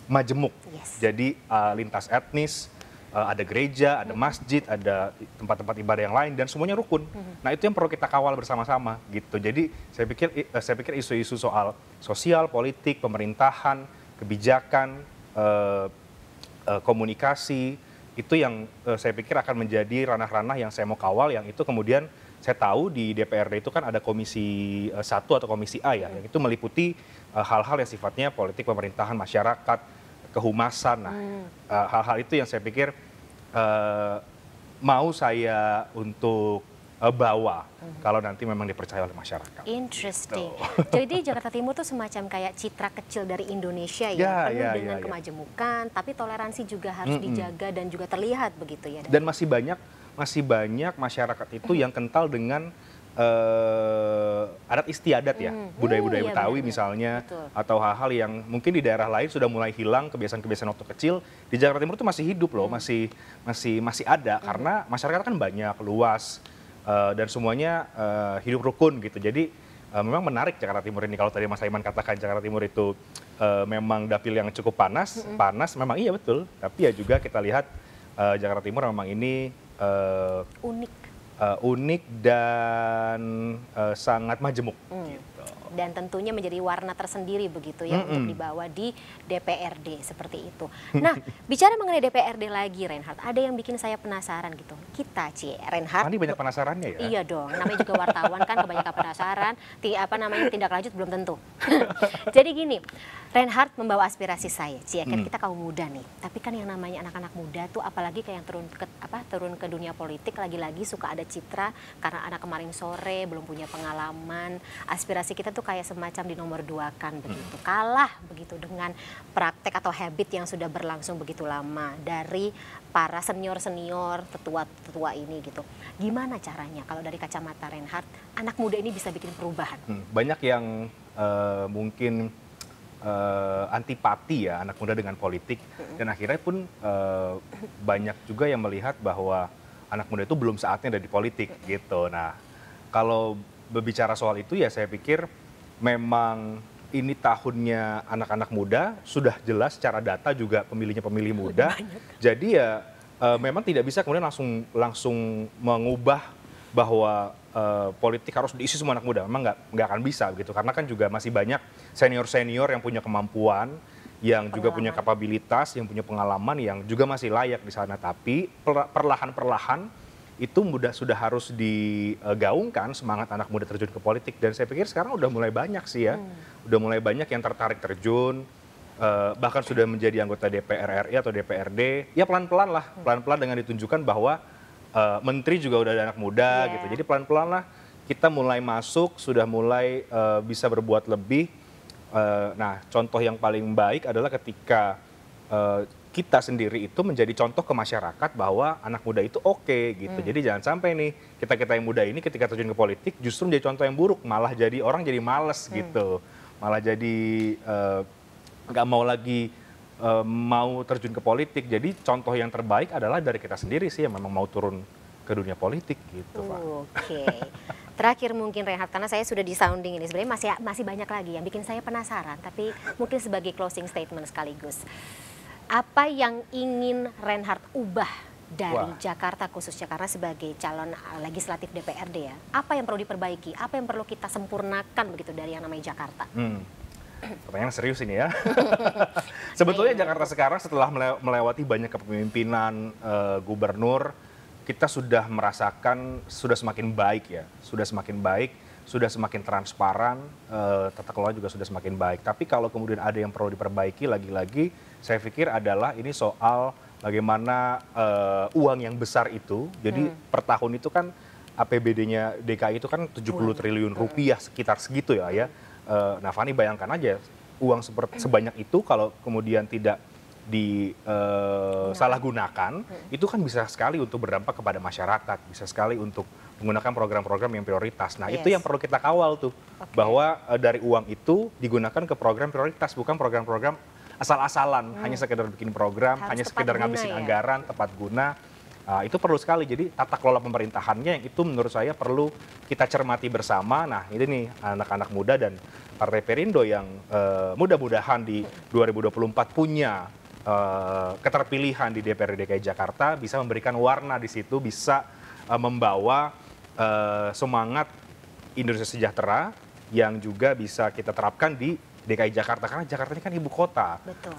majemuk. Yes. Jadi uh, lintas etnis, uh, ada gereja, ada hmm. masjid, ada tempat-tempat ibadah yang lain dan semuanya rukun. Hmm. Nah, itu yang perlu kita kawal bersama-sama gitu. Jadi saya pikir uh, saya pikir isu-isu soal sosial, politik, pemerintahan, kebijakan, uh, komunikasi itu yang uh, saya pikir akan menjadi ranah-ranah yang saya mau kawal yang itu kemudian saya tahu di DPRD itu kan ada komisi eh, satu atau komisi A ya, yang itu meliputi eh, hal-hal yang sifatnya politik pemerintahan masyarakat kehumasan nah hmm. hal-hal hmm. itu yang saya pikir mau saya untuk Eh, bawa kalau nanti memang dipercaya oleh masyarakat. Interesting. So. Jadi Jakarta Timur tuh semacam kayak citra kecil dari Indonesia ya, ya penuh ya, ya dengan ya, kemajemukan, tapi toleransi juga harus hmm, dijaga dijaga dan juga terlihat begitu ya. Dan masih banyak masih banyak masyarakat itu yang kental dengan uh, adat istiadat ya, budaya-budaya hmm, Betawi misalnya, betul. atau hal-hal yang mungkin di daerah lain sudah mulai hilang kebiasaan-kebiasaan waktu kecil di Jakarta Timur itu masih hidup loh, hmm. masih masih masih ada hmm. karena masyarakat kan banyak luas Eh, dan semuanya uh, hidup rukun gitu. Jadi uh, memang menarik Jakarta Timur ini kalau tadi Mas Aiman katakan Jakarta Timur itu uh, memang dapil yang cukup panas, mm -hmm. panas memang iya betul. Tapi ya juga kita lihat uh, Jakarta Timur memang ini uh, unik, uh, unik dan uh, sangat majemuk. Mm. Gitu dan tentunya menjadi warna tersendiri begitu ya mm -hmm. untuk dibawa di DPRD seperti itu. Nah, bicara mengenai DPRD lagi Reinhardt, ada yang bikin saya penasaran gitu. Kita Cie Reinhardt. Ini banyak penasarannya ya. Iya dong, namanya juga wartawan kan kebanyakan penasaran, T apa namanya tindak lanjut belum tentu. Jadi gini, Reinhardt membawa aspirasi saya. Cie kan mm. kita kaum muda nih, tapi kan yang namanya anak-anak muda tuh apalagi kayak yang turun ke apa turun ke dunia politik lagi-lagi suka ada citra karena anak kemarin sore belum punya pengalaman, aspirasi organisasi kita tuh kayak semacam di nomor dua kan begitu hmm. kalah begitu dengan praktek atau habit yang sudah berlangsung begitu lama dari para senior senior tetua tetua ini gitu gimana caranya kalau dari kacamata Reinhardt anak muda ini bisa bikin perubahan hmm. banyak yang uh, mungkin uh, antipati ya anak muda dengan politik hmm. dan akhirnya pun uh, banyak juga yang melihat bahwa anak muda itu belum saatnya dari politik gitu. Nah, kalau berbicara soal itu ya saya pikir memang ini tahunnya anak-anak muda sudah jelas secara data juga pemilihnya pemilih muda. Jadi ya e, memang tidak bisa kemudian langsung langsung mengubah bahwa e, politik harus diisi semua anak muda. Memang nggak nggak akan bisa begitu karena kan juga masih banyak senior senior yang punya kemampuan, yang pengalaman. juga punya kapabilitas, yang punya pengalaman, yang juga masih layak di sana. Tapi perlahan perlahan itu mudah sudah harus digaungkan semangat anak muda terjun ke politik dan saya pikir sekarang udah mulai banyak sih ya hmm. udah mulai banyak yang tertarik terjun uh, bahkan sudah menjadi anggota DPR RI atau DPRD ya pelan pelan lah hmm. pelan pelan dengan ditunjukkan bahwa uh, menteri juga udah ada anak muda yeah. gitu jadi pelan pelan lah kita mulai masuk sudah mulai uh, bisa berbuat lebih uh, nah contoh yang paling baik adalah ketika kita sendiri itu menjadi contoh ke masyarakat bahwa anak muda itu oke okay, gitu. Hmm. Jadi jangan sampai nih kita kita yang muda ini ketika terjun ke politik justru menjadi contoh yang buruk, malah jadi orang jadi males hmm. gitu, malah jadi eh, nggak uh, mau lagi uh, mau terjun ke politik. Jadi contoh yang terbaik adalah dari kita sendiri sih yang memang mau turun ke dunia politik gitu, Pak. Oke. Okay. Terakhir mungkin rehat karena saya sudah di sounding ini sebenarnya masih masih banyak lagi yang bikin saya penasaran tapi mungkin sebagai closing statement sekaligus. Apa yang ingin Reinhardt ubah dari Wah. Jakarta khususnya karena sebagai calon eh, legislatif DPRD ya, apa yang perlu diperbaiki, apa yang perlu kita sempurnakan begitu dari yang namanya Jakarta? Hmm. Pertanyaan serius ini ya. Sebetulnya iya. Jakarta sekarang setelah melewati banyak kepemimpinan e, gubernur, kita sudah merasakan sudah semakin baik ya, sudah semakin baik sudah semakin transparan, eh, tata kelola juga sudah semakin baik. Tapi kalau kemudian ada yang perlu diperbaiki lagi-lagi, saya pikir adalah ini soal bagaimana eh, uang yang besar itu, jadi hmm. per tahun itu kan APBD-nya DKI itu kan 70 uang. triliun rupiah sekitar segitu ya ya. Eh, nah Fani bayangkan aja uang sebanyak itu kalau kemudian tidak disalahgunakan, eh, hmm. itu kan bisa sekali untuk berdampak kepada masyarakat, bisa sekali untuk menggunakan program-program yang prioritas. Nah, yes. itu yang perlu kita kawal tuh, okay. bahwa uh, dari uang itu digunakan ke program prioritas, bukan program-program asal-asalan, hmm. hanya sekedar bikin program, Harus hanya sekedar ngabisin ya? anggaran, tepat guna. Uh, itu perlu sekali. Jadi tata kelola pemerintahannya yang itu menurut saya perlu kita cermati bersama. Nah ini nih anak-anak muda dan Partai Perindo yang uh, mudah-mudahan di 2024 hmm. punya uh, keterpilihan di DPRD DKI Jakarta bisa memberikan warna di situ, bisa uh, membawa uh, semangat Indonesia sejahtera yang juga bisa kita terapkan di DKI Jakarta karena Jakarta ini kan ibu kota. Betul.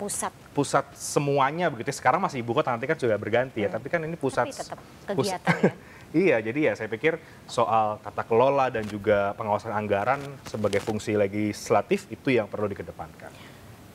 Pusat. Pusat semuanya begitu. Sekarang masih ibu kota nanti kan juga berganti ya, iya. tapi kan ini pusat tapi tetap kegiatan pusat, ya. iya, jadi ya saya pikir soal tata kelola dan juga pengawasan anggaran sebagai fungsi legislatif itu yang perlu dikedepankan.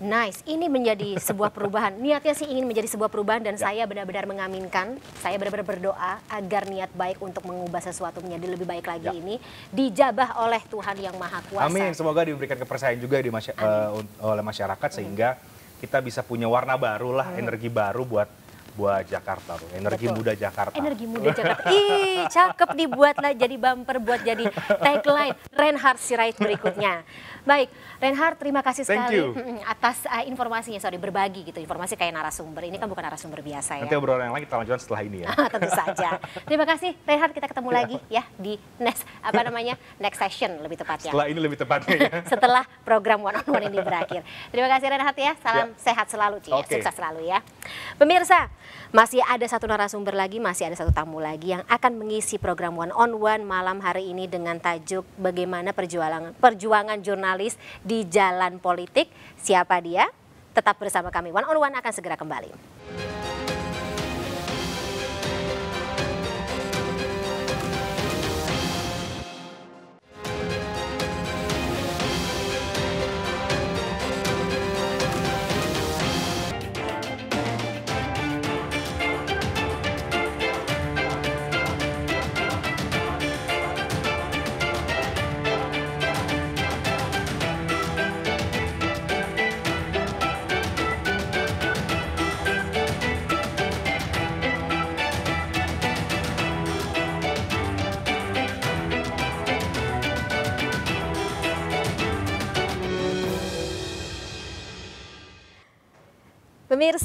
Nice, ini menjadi sebuah perubahan. Niatnya sih ingin menjadi sebuah perubahan dan ya. saya benar-benar mengaminkan, saya benar-benar berdoa agar niat baik untuk mengubah sesuatu menjadi lebih baik lagi ya. ini dijabah oleh Tuhan yang Maha Kuasa. Amin, semoga diberikan kepercayaan juga di masy eh, uh, oleh masyarakat sehingga hmm. kita bisa punya warna baru lah, hmm. energi baru buat buat Jakarta tuh, energi Betul. muda Jakarta. Energi muda Jakarta. Ih, cakep dibuatlah jadi bumper buat jadi tagline Reinhard Sirait berikutnya. Baik, Reinhard terima kasih Thank sekali you. atas uh, informasinya, sorry berbagi gitu informasi kayak narasumber. Ini kan bukan narasumber biasa ya. Nanti obrolan yang lain kita lanjutkan setelah ini ya. Tentu saja. Terima kasih Reinhard, kita ketemu yeah. lagi ya di next apa namanya? next session lebih tepatnya. Setelah ini lebih tepatnya ya. setelah program one on one ini berakhir. Terima kasih Reinhard ya. Salam ya. sehat selalu Ci. Ya. Okay. Sukses selalu ya. Pemirsa, masih ada satu narasumber lagi, masih ada satu tamu lagi yang akan mengisi program One on One malam hari ini dengan tajuk bagaimana perjuangan perjuangan jurnalis di jalan politik. Siapa dia? Tetap bersama kami. One on One akan segera kembali.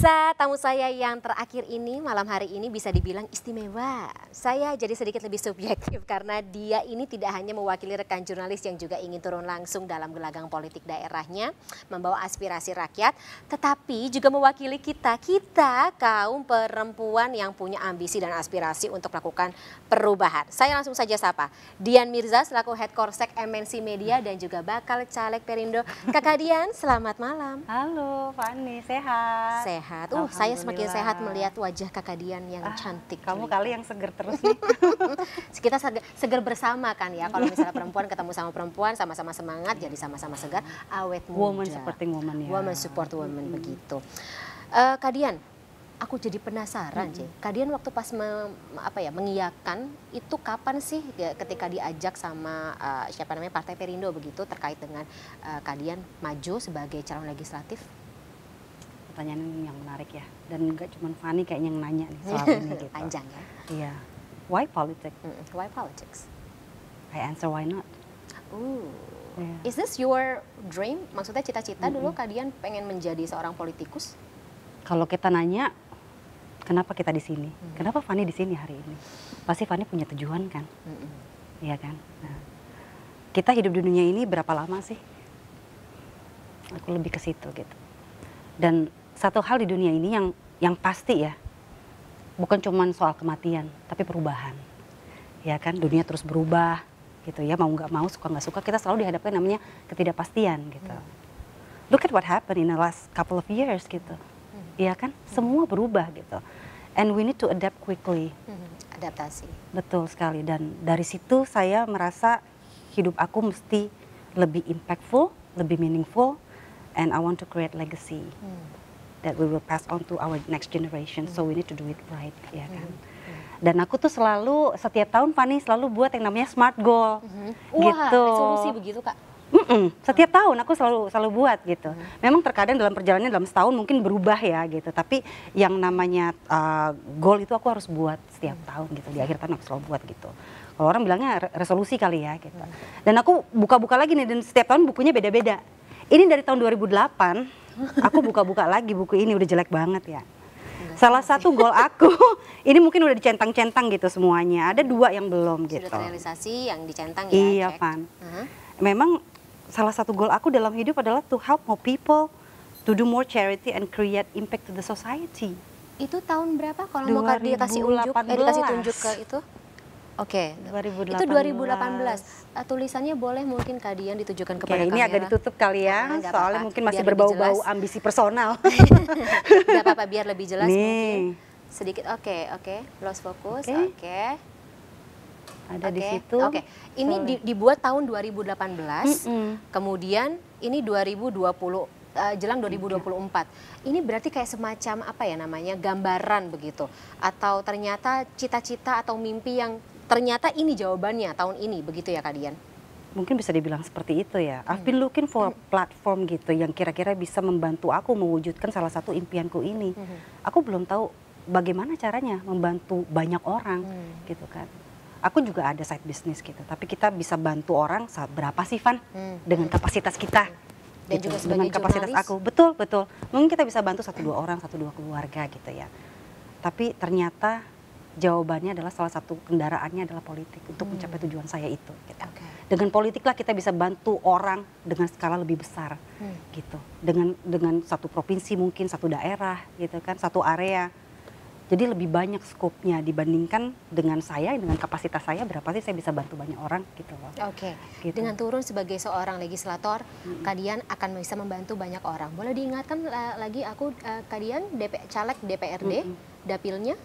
Pemirsa, tamu saya yang terakhir ini malam hari ini bisa dibilang istimewa. Saya jadi sedikit lebih subjektif karena dia ini tidak hanya mewakili rekan jurnalis yang juga ingin turun langsung dalam gelagang politik daerahnya, membawa aspirasi rakyat, tetapi juga mewakili kita, kita kaum perempuan yang punya ambisi dan aspirasi untuk melakukan perubahan. Saya langsung saja sapa Dian Mirza selaku Head Korsek MNC Media dan juga bakal caleg Perindo. Kakak Dian, selamat malam. Halo Fani, sehat. Sehat sehat. Uh, saya semakin sehat melihat wajah kakak Dian yang ah, cantik. Kamu cuy. kali yang seger terus nih. Kita seger, bersama kan ya. Kalau misalnya perempuan ketemu sama perempuan, sama-sama semangat, jadi sama-sama segar. Awet muda. Woman supporting woman ya. Woman support woman hmm. begitu. Uh, Kak Dian, aku jadi penasaran sih. Kak Dian waktu pas me, apa ya mengiyakan itu kapan sih ya, ketika diajak sama uh, siapa namanya Partai Perindo begitu terkait dengan uh, Dian maju sebagai calon legislatif? pertanyaan yang menarik ya. Dan nggak cuma Fanny kayaknya yang nanya nih soal ini gitu. Panjang ya. Iya. Why politics? Mm, why politics? I answer why not. Ooh. Yeah. Is this your dream? Maksudnya cita-cita mm -hmm. dulu kalian pengen menjadi seorang politikus? Kalau kita nanya, kenapa kita di sini? Mm -hmm. Kenapa Fanny di sini hari ini? Pasti Fanny punya tujuan kan? Mm -hmm. Iya kan? Nah, kita hidup di dunia ini berapa lama sih? Aku lebih ke situ gitu. Dan satu hal di dunia ini yang yang pasti ya, bukan cuma soal kematian, tapi perubahan. Ya kan, dunia terus berubah gitu ya, mau nggak mau, suka nggak suka, kita selalu dihadapkan namanya ketidakpastian gitu. Hmm. Look at what happened in the last couple of years gitu. Hmm. Ya kan, hmm. semua berubah gitu. And we need to adapt quickly. Hmm. Adaptasi. Betul sekali. Dan dari situ saya merasa hidup aku mesti lebih impactful, lebih meaningful, and I want to create legacy. Hmm that we will pass on to our next generation. So we need to do it right, ya kan. Mm-hmm. Dan aku tuh selalu setiap tahun Fanny selalu buat yang namanya smart goal, mm-hmm. gitu. resolusi begitu kak? Mm -mm. Setiap ah. tahun aku selalu selalu buat gitu. Hmm. Memang terkadang dalam perjalanan dalam setahun mungkin berubah ya gitu. Tapi yang namanya uh, goal itu aku harus buat setiap hmm. tahun gitu. Di akhir tahun aku selalu buat gitu. Kalau orang bilangnya resolusi kali ya gitu. Hmm. Dan aku buka-buka lagi nih dan setiap tahun bukunya beda-beda. Ini dari tahun 2008 Aku buka-buka lagi buku ini udah jelek banget ya. Salah satu goal aku, ini mungkin udah dicentang-centang gitu semuanya. Ada dua yang belum gitu. Sudah terrealisasi yang dicentang ya. Iya, cek. Uh -huh. Memang salah satu goal aku dalam hidup adalah to help more people to do more charity and create impact to the society. Itu tahun berapa kalau 2018. mau dikasih unjuk, eh, dikasih tunjuk ke itu? Oke, okay. Itu 2018. Uh, eh, tulisannya boleh mungkin kalian ditujukan ditujukan kepada ini kamera. agak ya. ditutup kali ya, nah, soalnya apa. mungkin masih berbau-bau ambisi personal. gak apa-apa, biar lebih jelas Nih. mungkin. Sedikit, oke, okay, oke. Okay. Lost focus, oke. Okay. Okay. Ada okay. di situ. Oke, okay. ini di, dibuat tahun 2018, mm -mm. kemudian ini 2020 uh, eh, jelang 2024. Ini berarti kayak semacam apa ya namanya gambaran begitu atau ternyata cita-cita atau mimpi yang Ternyata ini jawabannya tahun ini, begitu ya kalian? Mungkin bisa dibilang seperti itu ya. I've been hmm. looking for a hmm. platform gitu yang kira-kira bisa membantu aku mewujudkan salah satu impianku ini. Hmm. Aku belum tahu bagaimana caranya membantu banyak orang hmm. gitu kan aku juga ada side business gitu. Tapi kita bisa bantu orang saat berapa sih Van hmm. dengan kapasitas kita. Dan gitu. juga sebagai dengan kapasitas jurnalis. aku. Betul, betul. Mungkin kita bisa bantu satu dua orang, satu dua keluarga gitu ya. Tapi ternyata jawabannya adalah salah satu kendaraannya adalah politik untuk hmm. mencapai tujuan saya itu. Gitu. Okay. Dengan politiklah kita bisa bantu orang dengan skala lebih besar, hmm. gitu. Dengan dengan satu provinsi mungkin satu daerah, gitu kan, satu area. Jadi lebih banyak skopnya dibandingkan dengan saya dengan kapasitas saya berapa sih saya bisa bantu banyak orang gitu loh. Oke. Okay. Gitu. Dengan turun sebagai seorang legislator, -hmm. kalian akan bisa membantu banyak orang. Boleh diingatkan uh, lagi aku uh, eh, kalian DP, caleg DPRD, -hmm. dapilnya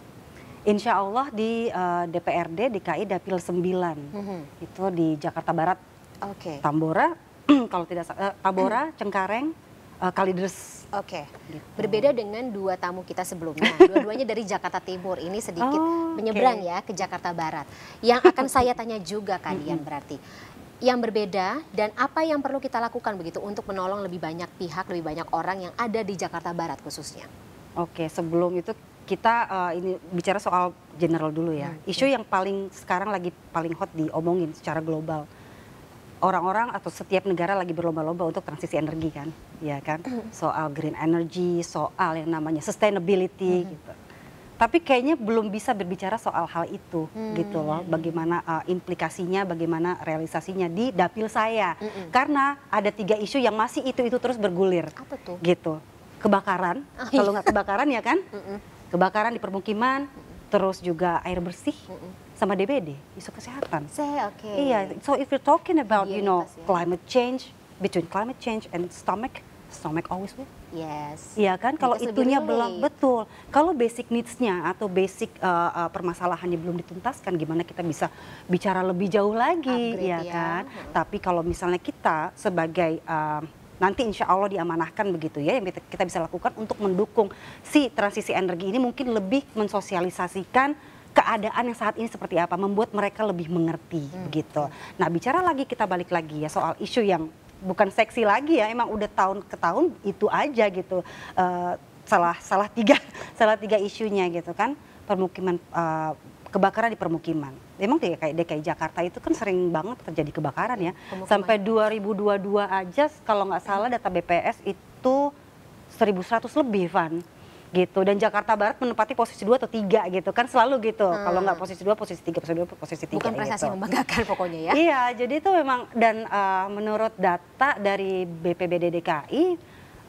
Insya Allah di uh, eh, DPRD DKI Dapil 9 mm -hmm. itu di Jakarta Barat, okay. Tambora kalau tidak uh, eh, Tambora, mm. Mm-hmm. Cengkareng, uh, Kalideres. Oke. Okay. Gitu. Berbeda dengan dua tamu kita sebelumnya. Dua-duanya dari Jakarta Timur. Ini sedikit oh, menyeberang okay. ya ke Jakarta Barat. Yang akan saya tanya juga kalian mm -hmm. berarti yang berbeda dan apa yang perlu kita lakukan begitu untuk menolong lebih banyak pihak, lebih banyak orang yang ada di Jakarta Barat khususnya. Oke, sebelum itu kita uh, ini bicara soal general dulu ya. Hmm. Isu ya. yang paling sekarang lagi paling hot diomongin secara global. Orang-orang atau setiap negara lagi berlomba-lomba untuk transisi energi kan, ya kan? Hmm. Soal green energy, soal yang namanya sustainability hmm. gitu. Tapi kayaknya belum bisa berbicara soal hal itu hmm. gitu loh. Bagaimana uh, implikasinya, bagaimana realisasinya di dapil saya. Hmm. Karena ada tiga isu yang masih itu-itu terus bergulir. Apa tuh? Gitu. Kebakaran, ah. kalau nggak kebakaran ya kan? Hmm kebakaran di permukiman, terus juga air bersih sama DBD, isu kesehatan. Saya oke. Okay. Iya, so if you're talking about yeah, you know yeah. climate change between climate change and stomach, stomach always will. Yes. Iya kan kalau itunya belum betul. Kalau basic needs-nya atau basic uh, eh, uh, eh, permasalahannya belum dituntaskan gimana kita bisa bicara lebih jauh lagi Upgrade, ya, ya kan. Hmm. Tapi kalau misalnya kita sebagai uh, nanti insya Allah diamanahkan begitu ya yang kita bisa lakukan untuk mendukung si transisi energi ini mungkin lebih mensosialisasikan keadaan yang saat ini seperti apa membuat mereka lebih mengerti hmm. begitu. Nah bicara lagi kita balik lagi ya soal isu yang bukan seksi lagi ya emang udah tahun ke tahun itu aja gitu uh, salah salah tiga salah tiga isunya gitu kan permukiman uh, kebakaran di permukiman Emang kayak DKI Jakarta itu kan sering banget terjadi kebakaran ya. Iya, pemukiman. Sampai 2022 aja kalau nggak salah data BPS itu 1100 lebih, Van gitu dan Jakarta Barat menempati posisi dua atau tiga gitu kan selalu gitu hmm. kalau nggak posisi dua posisi tiga posisi dua posisi tiga bukan gitu. prestasi gitu. membanggakan pokoknya ya iya jadi itu memang dan uh, menurut data dari BPBD DKI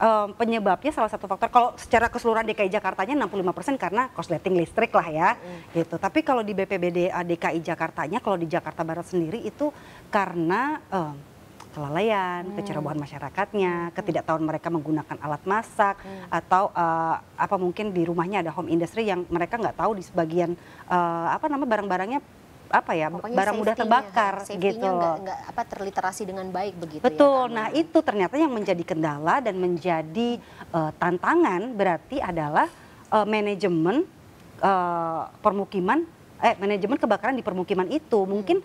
um, penyebabnya salah satu faktor kalau secara keseluruhan DKI Jakartanya 65% karena korsleting listrik lah ya mm. gitu. Tapi kalau di BPBD eh, DKI Jakartanya kalau di Jakarta Barat sendiri itu karena um, kelalaian, hmm. kecerobohan masyarakatnya, mm. ketidaktahuan mereka menggunakan alat masak hmm. atau uh, apa mungkin di rumahnya ada home industry yang mereka nggak tahu di sebagian uh, apa nama barang-barangnya apa ya Pokoknya barang mudah terbakar gitu loh. gak, apa terliterasi dengan baik begitu ya, Betul. Ya, nah, itu ternyata yang menjadi kendala dan menjadi uh, tantangan berarti adalah uh, manajemen uh, permukiman eh manajemen kebakaran di permukiman itu hmm. mungkin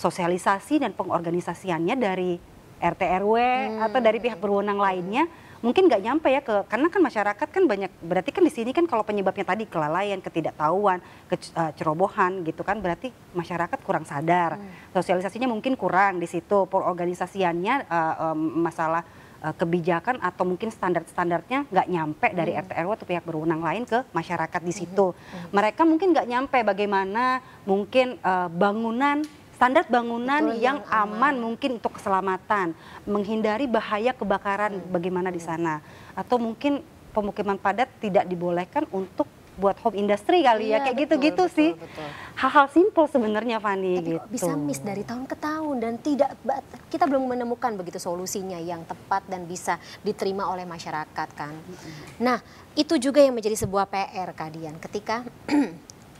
sosialisasi dan pengorganisasiannya dari RT RW hmm. atau dari pihak berwenang lainnya mungkin nggak nyampe ya ke karena kan masyarakat kan banyak berarti kan di sini kan kalau penyebabnya tadi kelalaian, ketidaktahuan, kecerobohan eh, gitu kan berarti masyarakat kurang sadar. Hmm. Sosialisasinya mungkin kurang di situ, perorganisasiannya uh, um, masalah uh, kebijakan atau mungkin standar-standarnya nggak nyampe hmm. dari RT RW atau pihak berwenang lain ke masyarakat di hmm. situ. Hmm. Hmm. Mereka mungkin nggak nyampe bagaimana mungkin uh, bangunan standar bangunan Betul, yang, yang aman, aman mungkin untuk keselamatan, menghindari bahaya kebakaran hmm. bagaimana di iya. sana, atau mungkin pemukiman padat tidak dibolehkan untuk buat home industry kali ya, iya, ya kayak gitu-gitu sih hal-hal simpel sebenarnya Fani Tapi gitu bisa miss dari tahun ke tahun dan tidak kita belum menemukan begitu solusinya yang tepat dan bisa diterima oleh masyarakat kan nah itu juga yang menjadi sebuah PR Kadian, ketika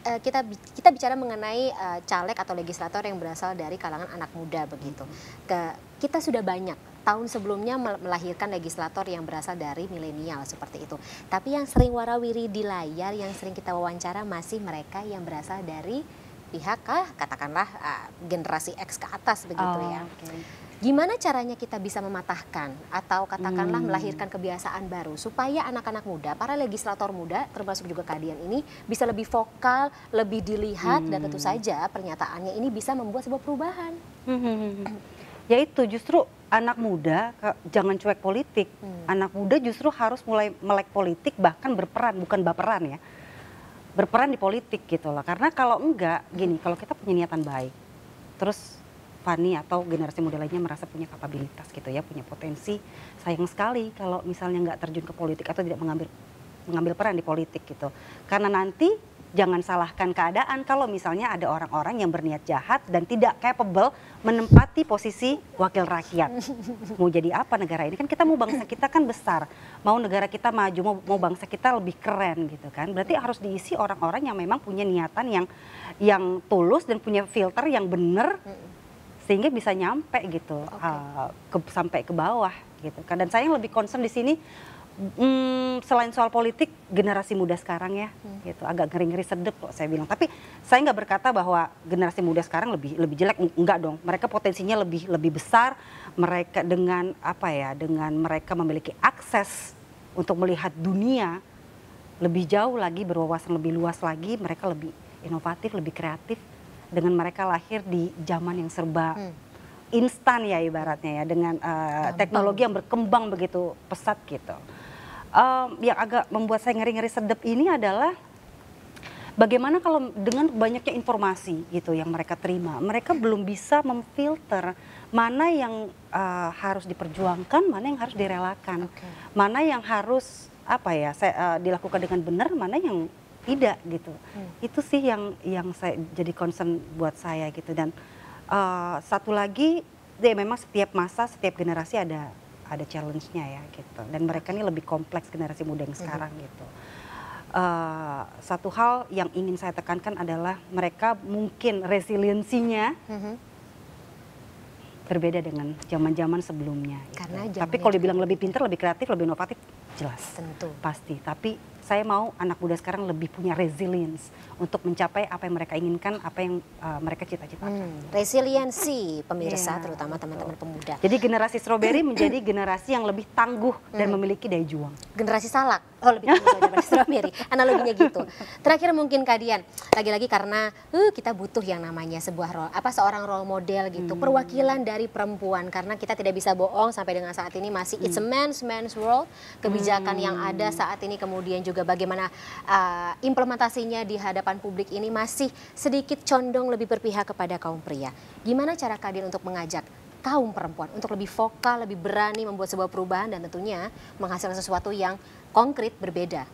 Eh, kita kita bicara mengenai uh, caleg atau legislator yang berasal dari kalangan anak muda begitu. Ke, kita sudah banyak tahun sebelumnya melahirkan legislator yang berasal dari milenial seperti itu. Tapi yang sering warawiri di layar, yang sering kita wawancara masih mereka yang berasal dari pihak kah katakanlah uh, generasi X ke atas begitu ya. oh, ya. Okay. Gimana caranya kita bisa mematahkan atau katakanlah hmm. melahirkan kebiasaan baru supaya anak-anak muda, para legislator muda termasuk juga kalian ini bisa lebih vokal, lebih dilihat hmm. dan tentu hmm. saja pernyataannya ini bisa membuat sebuah perubahan. Hmm. hmm, hmm Yaitu justru anak muda jangan cuek politik. Hmm. Anak muda justru harus mulai melek politik bahkan berperan bukan baperan ya. Berperan di politik gitu loh. Karena kalau enggak gini, kalau kita punya niatan baik terus Fani atau generasi muda lainnya merasa punya kapabilitas gitu ya, punya potensi. Sayang sekali kalau misalnya nggak terjun ke politik atau tidak mengambil mengambil peran di politik gitu. Karena nanti jangan salahkan keadaan kalau misalnya ada orang-orang yang berniat jahat dan tidak capable menempati posisi wakil rakyat. Mau jadi apa negara ini? Kan kita mau bangsa kita kan besar, mau negara kita maju, mau, mau bangsa kita lebih keren gitu kan. Berarti harus diisi orang-orang yang memang punya niatan yang yang tulus dan punya filter yang benar sehingga bisa nyampe gitu okay. uh, ke, sampai ke bawah gitu kan dan saya yang lebih concern di sini mm, selain soal politik generasi muda sekarang ya hmm. gitu agak ngeri-ngeri sedep kok saya bilang tapi saya nggak berkata bahwa generasi muda sekarang lebih lebih jelek nggak dong mereka potensinya lebih lebih besar mereka dengan apa ya dengan mereka memiliki akses untuk melihat dunia lebih jauh lagi berwawasan lebih luas lagi mereka lebih inovatif lebih kreatif dengan mereka lahir di zaman yang serba hmm. instan ya ibaratnya ya dengan uh, teknologi yang berkembang begitu pesat gitu. Um, yang agak membuat saya ngeri-ngeri sedep ini adalah bagaimana kalau dengan banyaknya informasi gitu yang mereka terima, mereka belum bisa memfilter mana yang uh, harus diperjuangkan, mana yang harus direlakan, okay. mana yang harus apa ya saya, uh, dilakukan dengan benar, mana yang tidak gitu hmm. itu sih yang yang saya jadi concern buat saya gitu dan uh, satu lagi ya memang setiap masa setiap generasi ada ada challenge-nya ya gitu dan mereka ini lebih kompleks generasi muda yang hmm. sekarang hmm. gitu uh, satu hal yang ingin saya tekankan adalah mereka mungkin resiliensinya hmm berbeda dengan zaman-zaman sebelumnya. Gitu. Karena zaman Tapi kalau dibilang lebih pintar, lebih kreatif, lebih inovatif, jelas. Tentu. Pasti. Tapi saya mau anak muda sekarang lebih punya resilience untuk mencapai apa yang mereka inginkan, apa yang uh, mereka cita-citakan. Hmm, resiliensi pemirsa, yeah. terutama teman-teman pemuda. Jadi generasi strawberry menjadi generasi yang lebih tangguh dan hmm. memiliki daya juang. Generasi salak. Oh lebih tinggi soalnya stroberi. Analoginya gitu. Terakhir mungkin Kak lagi-lagi karena uh, kita butuh yang namanya sebuah role, apa seorang role model gitu, hmm. perwakilan dari perempuan karena kita tidak bisa bohong sampai dengan saat ini masih hmm. it's a hmm. man's man's world. Kebijakan hmm. yang ada saat ini kemudian juga bagaimana uh, implementasinya di hadapan publik ini masih sedikit condong lebih berpihak kepada kaum pria. Gimana cara Kak untuk mengajak kaum perempuan untuk lebih vokal, lebih berani membuat sebuah perubahan dan tentunya menghasilkan sesuatu yang konkret berbeda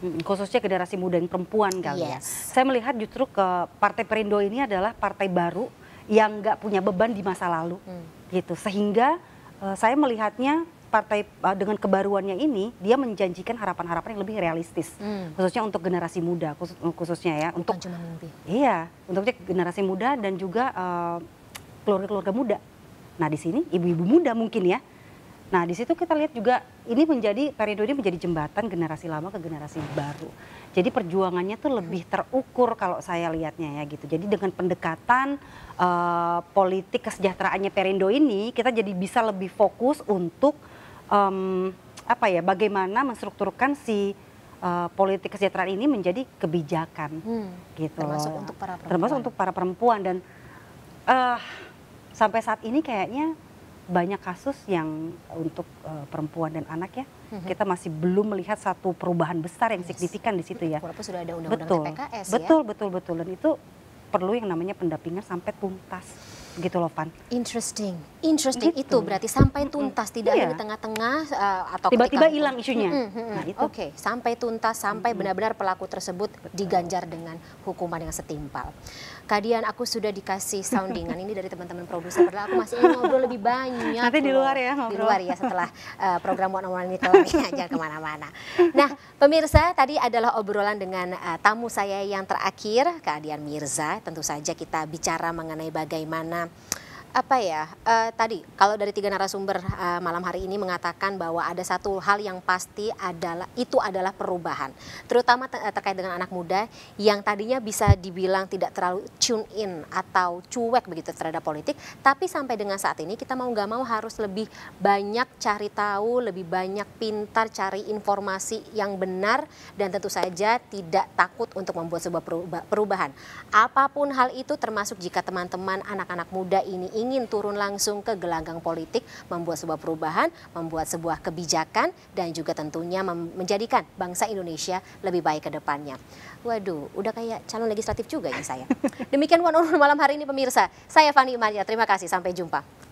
hmm, khususnya generasi muda yang perempuan kali ya. yes. ya. Saya melihat justru ke Partai Perindo ini adalah partai baru yang nggak punya beban di masa lalu, hmm. gitu. Sehingga uh, saya melihatnya partai uh, dengan kebaruannya ini dia menjanjikan harapan-harapan yang lebih realistis, hmm. khususnya untuk generasi muda, khusus, eh, khususnya ya untuk cuma mimpi. Iya, untuk generasi muda dan juga uh, keluarga-keluarga muda Nah di sini ibu-ibu muda mungkin ya. Nah di situ kita lihat juga ini menjadi periode ini menjadi jembatan generasi lama ke generasi baru. Jadi perjuangannya tuh lebih terukur kalau saya lihatnya ya gitu. Jadi dengan pendekatan uh, politik kesejahteraannya perindo ini kita jadi bisa lebih fokus untuk um, apa ya bagaimana menstrukturkan si uh, politik kesejahteraan ini menjadi kebijakan hmm, gitu termasuk untuk para perempuan. termasuk untuk para perempuan dan uh, sampai saat ini kayaknya banyak kasus yang untuk uh, perempuan dan anak ya mm-hmm. kita masih belum melihat satu perubahan besar yang yes. signifikan di situ ya. Walaupun sudah ada undang-undang betul, betul, ya. Betul betul betul dan itu perlu yang namanya pendampingan sampai tuntas gitu loh Pan. Interesting, interesting gitu. itu berarti sampai tuntas mm -hmm. tidak yeah. ada di tengah-tengah uh, atau tiba-tiba hilang -tiba isunya. Mm -hmm. Nah Oke, okay. sampai tuntas sampai benar-benar pelaku tersebut Betul. diganjar dengan hukuman yang setimpal. Kadian aku sudah dikasih soundingan ini dari teman-teman produser padahal aku masih ingin ngobrol lebih banyak nanti di luar ya ngobrol. di luar ya setelah uh, program One on One kalau jangan kemana-mana nah pemirsa tadi adalah obrolan dengan uh, tamu saya yang terakhir Kadian Mirza tentu saja kita bicara mengenai bagaimana apa ya uh, tadi kalau dari tiga narasumber uh, malam hari ini mengatakan bahwa ada satu hal yang pasti adalah itu adalah perubahan terutama te eh, terkait dengan anak muda yang tadinya bisa dibilang tidak terlalu tune in atau cuek begitu terhadap politik tapi sampai dengan saat ini kita mau nggak mau harus lebih banyak cari tahu lebih banyak pintar cari informasi yang benar dan tentu saja tidak takut untuk membuat sebuah perubahan apapun hal itu termasuk jika teman-teman anak-anak muda ini ingin turun langsung ke gelanggang politik, membuat sebuah perubahan, membuat sebuah kebijakan, dan juga tentunya menjadikan bangsa Indonesia lebih baik ke depannya. Waduh, udah kayak calon legislatif juga ini saya. Demikian One on One malam hari ini pemirsa. Saya Fani Imania, terima kasih. Sampai jumpa.